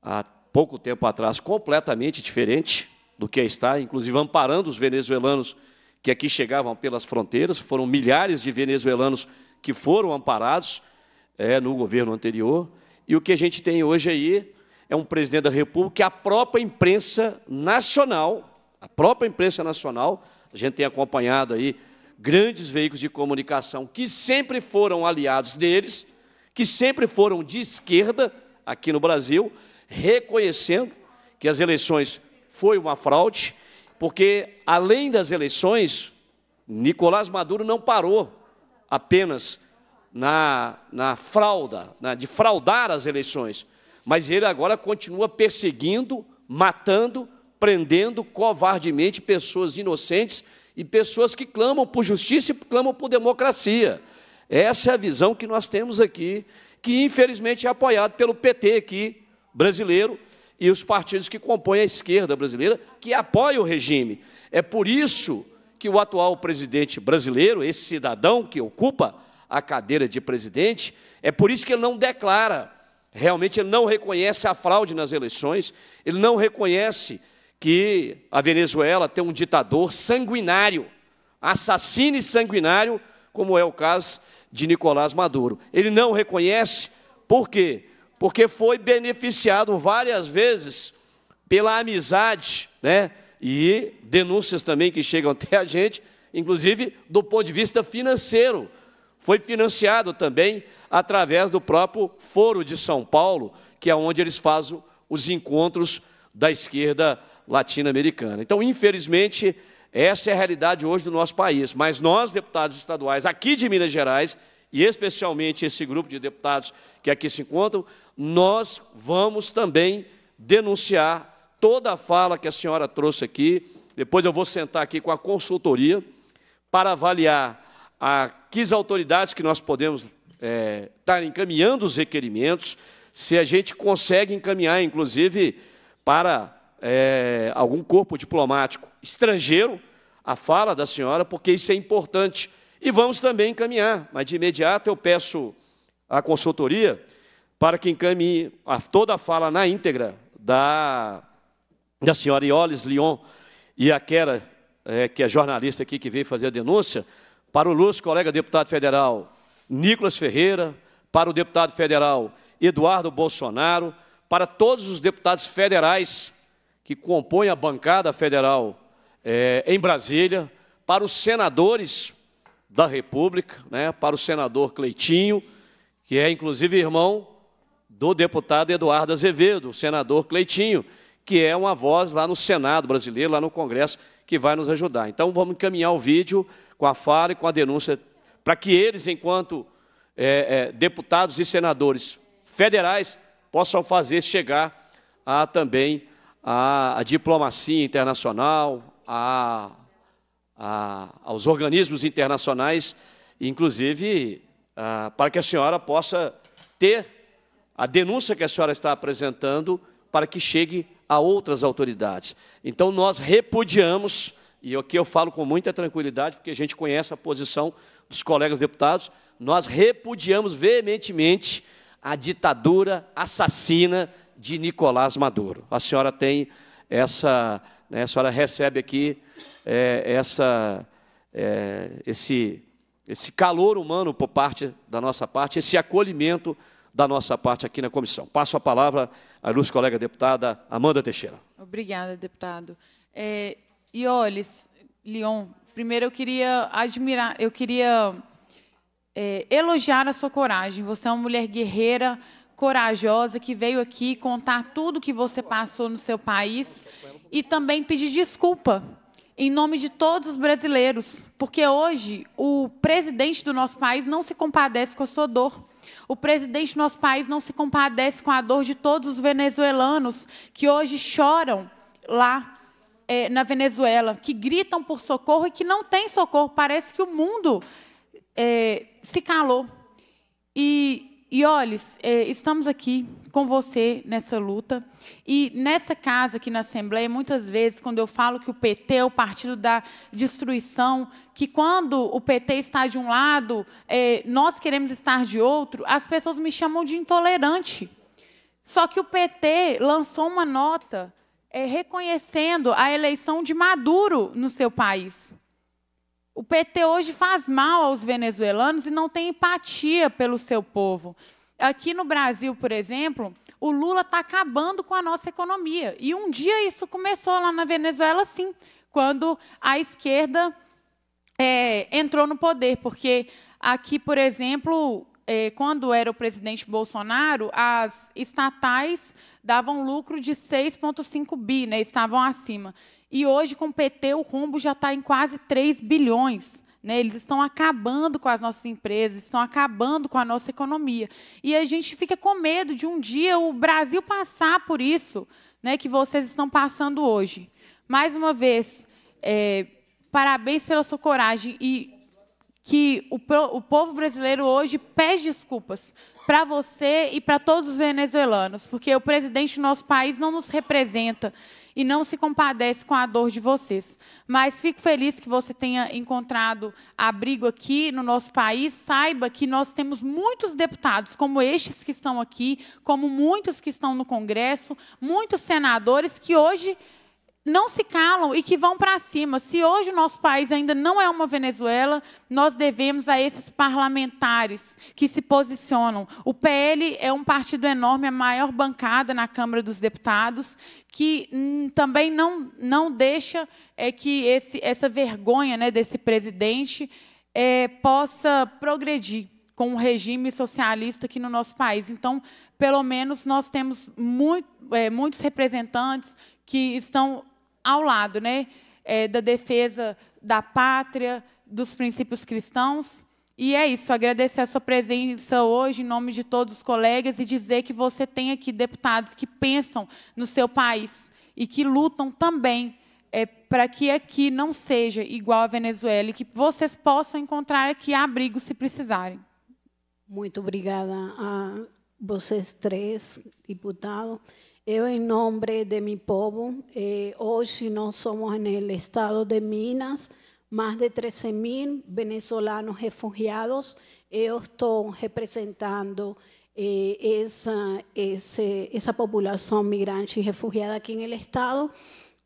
[SPEAKER 1] há pouco tempo atrás completamente diferente do que é está, inclusive amparando os venezuelanos que aqui chegavam pelas fronteiras, foram milhares de venezuelanos que foram amparados é, no governo anterior. E o que a gente tem hoje aí é um presidente da República que a própria imprensa nacional, a própria imprensa nacional, a gente tem acompanhado aí grandes veículos de comunicação que sempre foram aliados deles, que sempre foram de esquerda aqui no Brasil, reconhecendo que as eleições foi uma fraude, porque além das eleições, Nicolás Maduro não parou apenas na, na frauda, na, de fraudar as eleições, mas ele agora continua perseguindo, matando, prendendo covardemente pessoas inocentes e pessoas que clamam por justiça e clamam por democracia. Essa é a visão que nós temos aqui, que infelizmente é apoiada pelo PT aqui, brasileiro, e os partidos que compõem a esquerda brasileira, que apoiam o regime. É por isso que o atual presidente brasileiro, esse cidadão que ocupa a cadeira de presidente, é por isso que ele não declara, realmente ele não reconhece a fraude nas eleições, ele não reconhece que a Venezuela tem um ditador sanguinário, assassino e sanguinário, como é o caso de Nicolás Maduro. Ele não reconhece, por quê? porque foi beneficiado várias vezes pela amizade, né? E denúncias também que chegam (laughs) até a gente, inclusive do ponto de vista financeiro. Foi financiado também através do próprio Foro de São Paulo, que é onde eles fazem os encontros da esquerda latino-americana. Então, infelizmente, essa é a realidade hoje do nosso país. Mas nós, deputados estaduais aqui de Minas Gerais, e especialmente esse grupo de deputados que aqui se encontram, nós vamos também denunciar toda a fala que a senhora trouxe aqui. Depois eu vou sentar aqui com a consultoria para avaliar a quais autoridades que nós podemos é, estar tá encaminhando os requerimentos, se a gente consegue encaminhar, inclusive, para é, algum corpo diplomático estrangeiro, a fala da senhora, porque isso é importante e vamos também encaminhar, mas de imediato eu peço à consultoria para que encaminhe a, toda a fala na íntegra da, da senhora Iolis Lyon e a Kera, é, que é jornalista aqui que veio fazer a denúncia, para o Lúcio, colega deputado federal Nicolas Ferreira, para o deputado federal Eduardo Bolsonaro, para todos os deputados federais que compõem a bancada federal é, em Brasília, para os senadores da República, né, para o senador Cleitinho, que é inclusive irmão do deputado Eduardo Azevedo, o senador Cleitinho, que é uma voz lá no Senado brasileiro, lá no Congresso, que vai nos ajudar. Então vamos encaminhar o vídeo com a fala e com a denúncia, para que eles, enquanto é, é, deputados e senadores federais, possam fazer chegar a também a, a diplomacia internacional, a a, aos organismos internacionais, inclusive a, para que a senhora possa ter a denúncia que a senhora está apresentando para que chegue a outras autoridades. Então, nós repudiamos, e aqui eu falo com muita tranquilidade, porque a gente conhece a posição dos colegas deputados, nós repudiamos veementemente a ditadura assassina de Nicolás Maduro. A senhora tem essa, né, a senhora recebe aqui é, essa, é, esse, esse calor humano por parte da nossa parte, esse acolhimento da nossa parte aqui na comissão. Passo a palavra à ilustre colega deputada Amanda Teixeira.
[SPEAKER 4] Obrigada, deputado. É, Iolis, Leon, primeiro eu queria admirar, eu queria é, elogiar a sua coragem. Você é uma mulher guerreira, corajosa, que veio aqui contar tudo o que você passou no seu país e também pedir desculpa em nome de todos os brasileiros, porque hoje o presidente do nosso país não se compadece com a sua dor. O presidente do nosso país não se compadece com a dor de todos os venezuelanos que hoje choram lá é, na Venezuela, que gritam por socorro e que não têm socorro. Parece que o mundo é, se calou. E e olhe, é, estamos aqui com você nessa luta. E nessa casa aqui na Assembleia, muitas vezes, quando eu falo que o PT é o partido da destruição, que quando o PT está de um lado, é, nós queremos estar de outro, as pessoas me chamam de intolerante. Só que o PT lançou uma nota é, reconhecendo a eleição de Maduro no seu país. O PT hoje faz mal aos venezuelanos e não tem empatia pelo seu povo. Aqui no Brasil, por exemplo, o Lula está acabando com a nossa economia. E um dia isso começou lá na Venezuela, sim, quando a esquerda é, entrou no poder. Porque aqui, por exemplo, é, quando era o presidente Bolsonaro, as estatais davam lucro de 6,5 bi, né, estavam acima. E hoje, com o PT, o rombo já está em quase 3 bilhões. Né? Eles estão acabando com as nossas empresas, estão acabando com a nossa economia. E a gente fica com medo de um dia o Brasil passar por isso né, que vocês estão passando hoje. Mais uma vez, é, parabéns pela sua coragem e que o, o povo brasileiro hoje pede desculpas para você e para todos os venezuelanos, porque o presidente do nosso país não nos representa e não se compadece com a dor de vocês. Mas fico feliz que você tenha encontrado abrigo aqui no nosso país. Saiba que nós temos muitos deputados, como estes que estão aqui, como muitos que estão no Congresso, muitos senadores que hoje não se calam e que vão para cima. Se hoje o nosso país ainda não é uma Venezuela, nós devemos a esses parlamentares que se posicionam. O PL é um partido enorme, a maior bancada na Câmara dos Deputados, que hum, também não, não deixa é, que esse, essa vergonha né, desse presidente é, possa progredir com o regime socialista aqui no nosso país. Então, pelo menos, nós temos muito, é, muitos representantes que estão ao lado né, é, da defesa da pátria, dos princípios cristãos. E é isso, agradecer a sua presença hoje, em nome de todos os colegas, e dizer que você tem aqui deputados que pensam no seu país e que lutam também é, para que aqui não seja igual à Venezuela
[SPEAKER 3] e que vocês possam
[SPEAKER 4] encontrar aqui abrigo se precisarem.
[SPEAKER 3] Muito obrigada a vocês três, deputados. Yo en nombre de mi pueblo, eh, hoy si no somos en el estado de Minas, más de 13 mil venezolanos refugiados, yo estoy representando eh, esa, esa población migrante y refugiada aquí en el estado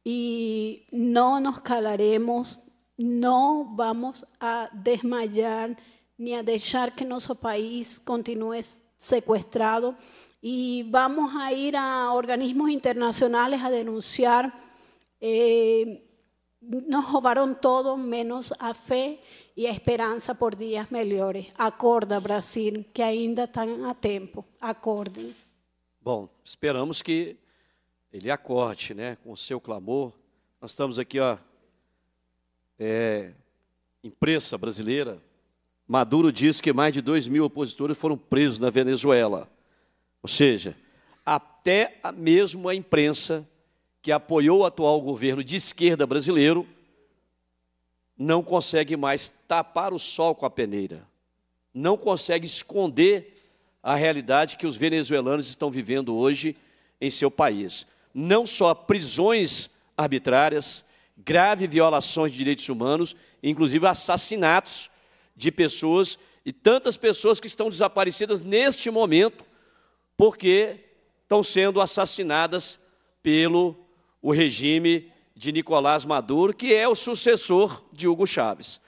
[SPEAKER 3] y no nos calaremos, no vamos a desmayar ni a dejar que nuestro país continúe secuestrado y vamos a ir a organismos internacionales a denunciar. Eh, nos robaron todo menos a fe e a esperança por dias melhores. Acorda, Brasil, que ainda está a tempo. Acordem.
[SPEAKER 1] Bom, esperamos que ele acorde, né, com o seu clamor. Nós estamos aqui, ó, é, imprensa brasileira. Maduro diz que mais de 2 mil opositores foram presos na Venezuela. Ou seja, até mesmo a imprensa que apoiou o atual governo de esquerda brasileiro não consegue mais tapar o sol com a peneira, não consegue esconder a realidade que os venezuelanos estão vivendo hoje em seu país. Não só prisões arbitrárias, graves violações de direitos humanos, inclusive assassinatos de pessoas e tantas pessoas que estão desaparecidas neste momento porque estão sendo assassinadas pelo o regime de Nicolás Maduro, que é o sucessor de Hugo Chávez.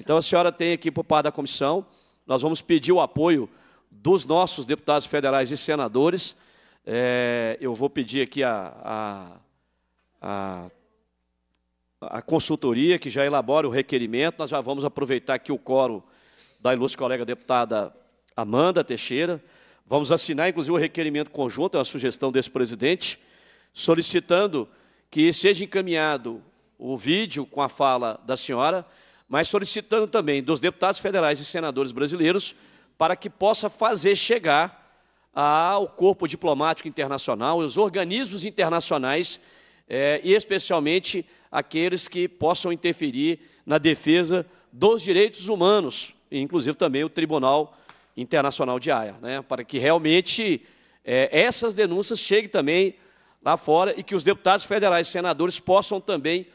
[SPEAKER 1] Então a senhora tem aqui por par da comissão, nós vamos pedir o apoio dos nossos deputados federais e senadores. É, eu vou pedir aqui a, a, a a consultoria que já elabora o requerimento. Nós já vamos aproveitar aqui o coro da ilustre colega deputada Amanda Teixeira. Vamos assinar, inclusive, o um requerimento conjunto, é uma sugestão desse presidente, solicitando que seja encaminhado o vídeo com a fala da senhora, mas solicitando também dos deputados federais e senadores brasileiros para que possa fazer chegar ao corpo diplomático internacional, aos organismos internacionais, é, e especialmente aqueles que possam interferir na defesa dos direitos humanos, inclusive também o Tribunal internacional diária, né? para que realmente é, essas denúncias cheguem também lá fora e que os deputados federais e senadores possam também,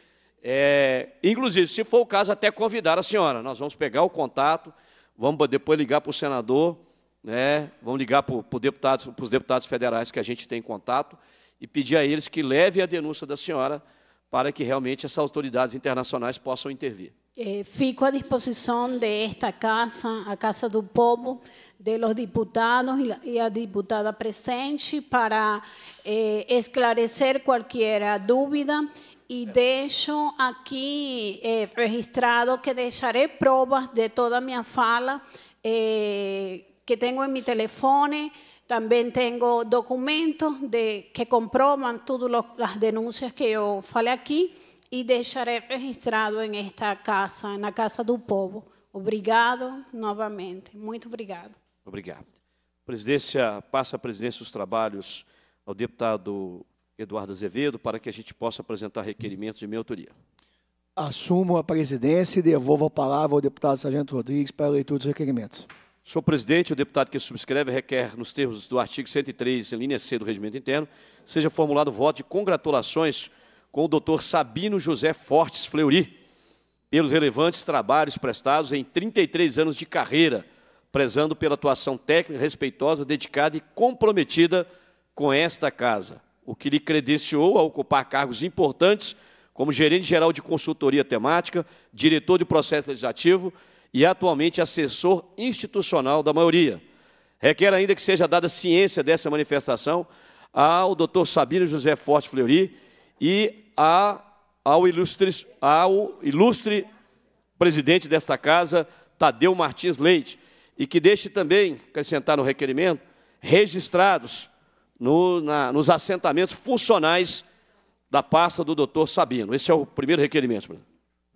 [SPEAKER 1] é, inclusive, se for o caso, até convidar a senhora. Nós vamos pegar o contato, vamos depois ligar para o senador, né? vamos ligar para, para, deputados, para os deputados federais que a gente tem contato e pedir a eles que levem a denúncia da senhora para que realmente essas autoridades internacionais possam intervir.
[SPEAKER 3] Eh, fico fico disposición de esta casa, a Casa del Povo, de los diputados y la diputada presente para eh, esclarecer cualquier duda. y dejo aquí eh, registrado que dejaré pruebas de toda mi fala eh, que tengo en mi teléfono. También tengo documentos de, que comproban todas las denuncias que yo falei aquí. e deixarei registrado em esta casa, na casa do povo. Obrigado novamente. Muito obrigado.
[SPEAKER 1] Obrigado. Presidência, passa a presidência os trabalhos ao deputado Eduardo Azevedo para que a gente possa apresentar requerimentos de minha autoria.
[SPEAKER 2] Assumo a presidência e devolvo a palavra ao deputado Sargento Rodrigues para a leitura dos requerimentos.
[SPEAKER 1] Senhor presidente, o deputado que subscreve requer, nos termos do artigo 103, linha C do Regimento Interno, seja formulado voto de congratulações com o Dr. Sabino José Fortes Fleury, pelos relevantes trabalhos prestados em 33 anos de carreira, prezando pela atuação técnica, respeitosa, dedicada e comprometida com esta casa, o que lhe credenciou a ocupar cargos importantes como gerente geral de consultoria temática, diretor de processo legislativo e atualmente assessor institucional da maioria. Requer ainda que seja dada ciência dessa manifestação ao Dr. Sabino José Forte Fleury e a, ao, ilustre, ao ilustre presidente desta casa, Tadeu Martins Leite, e que deixe também, acrescentar no requerimento, registrados no, na, nos assentamentos funcionais da pasta do doutor Sabino. Esse é o primeiro requerimento,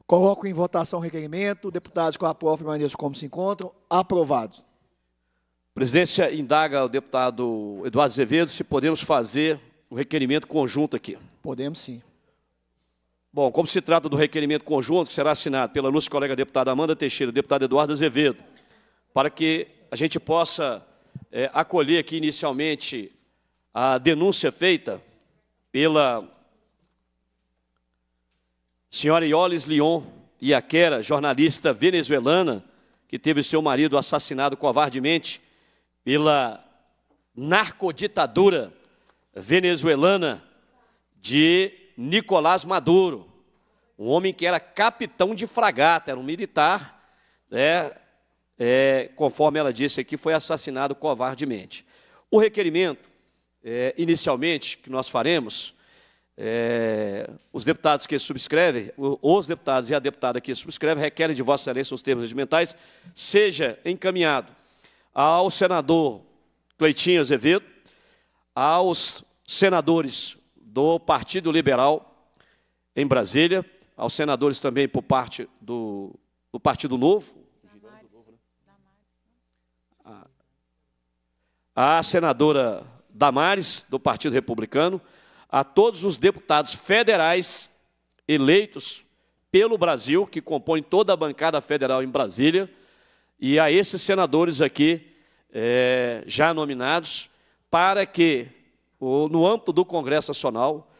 [SPEAKER 2] Coloco em votação o requerimento. Deputados com apoio permaneçam como se encontram. Aprovado.
[SPEAKER 1] Presidência indaga ao deputado Eduardo Azevedo se podemos fazer o requerimento conjunto aqui? Podemos sim. Bom, como se trata do requerimento conjunto que será assinado pela nossa colega deputada Amanda Teixeira, deputado Eduardo Azevedo, para que a gente possa é, acolher aqui inicialmente a denúncia feita pela senhora Iolis Leon Iaquera, jornalista venezuelana, que teve seu marido assassinado covardemente pela narcoditadura venezuelana de Nicolás Maduro, um homem que era capitão de fragata, era um militar, né, é, conforme ela disse aqui, foi assassinado covardemente. O requerimento, é, inicialmente, que nós faremos, é, os deputados que subscrevem, os deputados e a deputada que subscreve, requerem de Vossa Excelência os termos regimentais, seja encaminhado ao senador Cleitinho Azevedo, aos senadores do Partido Liberal em Brasília, aos senadores também por parte do, do Partido Novo. à senadora Damares, do Partido Republicano, a todos os deputados federais eleitos pelo Brasil, que compõem toda a bancada federal em Brasília, e a esses senadores aqui é, já nominados, para que no âmbito do Congresso Nacional,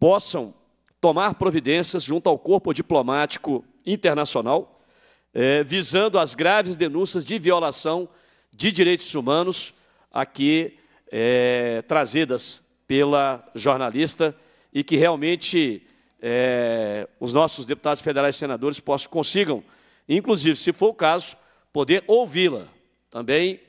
[SPEAKER 1] possam tomar providências junto ao corpo diplomático internacional, eh, visando as graves denúncias de violação de direitos humanos aqui eh, trazidas pela jornalista e que realmente eh, os nossos deputados federais e senadores possam, consigam, inclusive, se for o caso, poder ouvi-la. Também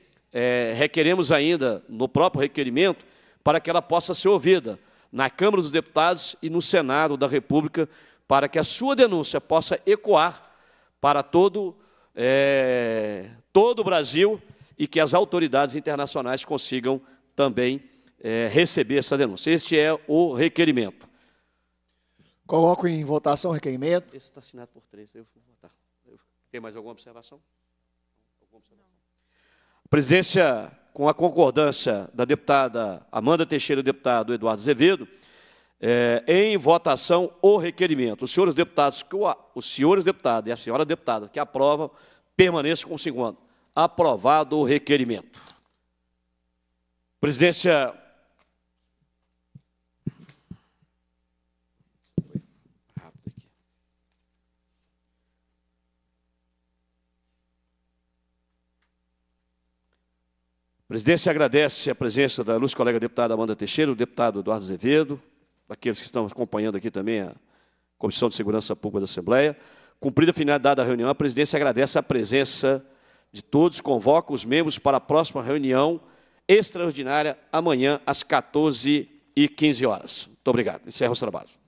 [SPEAKER 1] requeremos ainda, no próprio requerimento, para que ela possa ser ouvida na Câmara dos Deputados e no Senado da República, para que a sua denúncia possa ecoar para todo, é, todo o Brasil e que as autoridades internacionais consigam também é, receber essa denúncia. Este é o requerimento.
[SPEAKER 2] Coloco em votação o requerimento. Esse está assinado por três. Eu vou votar.
[SPEAKER 1] Tem mais alguma observação? Alguma
[SPEAKER 2] observação? A presidência com a
[SPEAKER 1] concordância da deputada Amanda Teixeira e do deputado Eduardo Azevedo, é, em votação o requerimento. Os senhores deputados, que os senhores deputados e a senhora deputada que aprovam, permaneçam com o segundo. Aprovado o requerimento. Presidência presidência agradece a presença da luz colega deputada Amanda Teixeira, o deputado Eduardo Azevedo, daqueles que estão acompanhando aqui também a Comissão de Segurança Pública da Assembleia. Cumprida a finalidade da reunião, a presidência agradece a presença de todos, convoca os membros para a próxima reunião extraordinária amanhã às 14h15. Muito obrigado. Encerro os
[SPEAKER 2] trabalhos.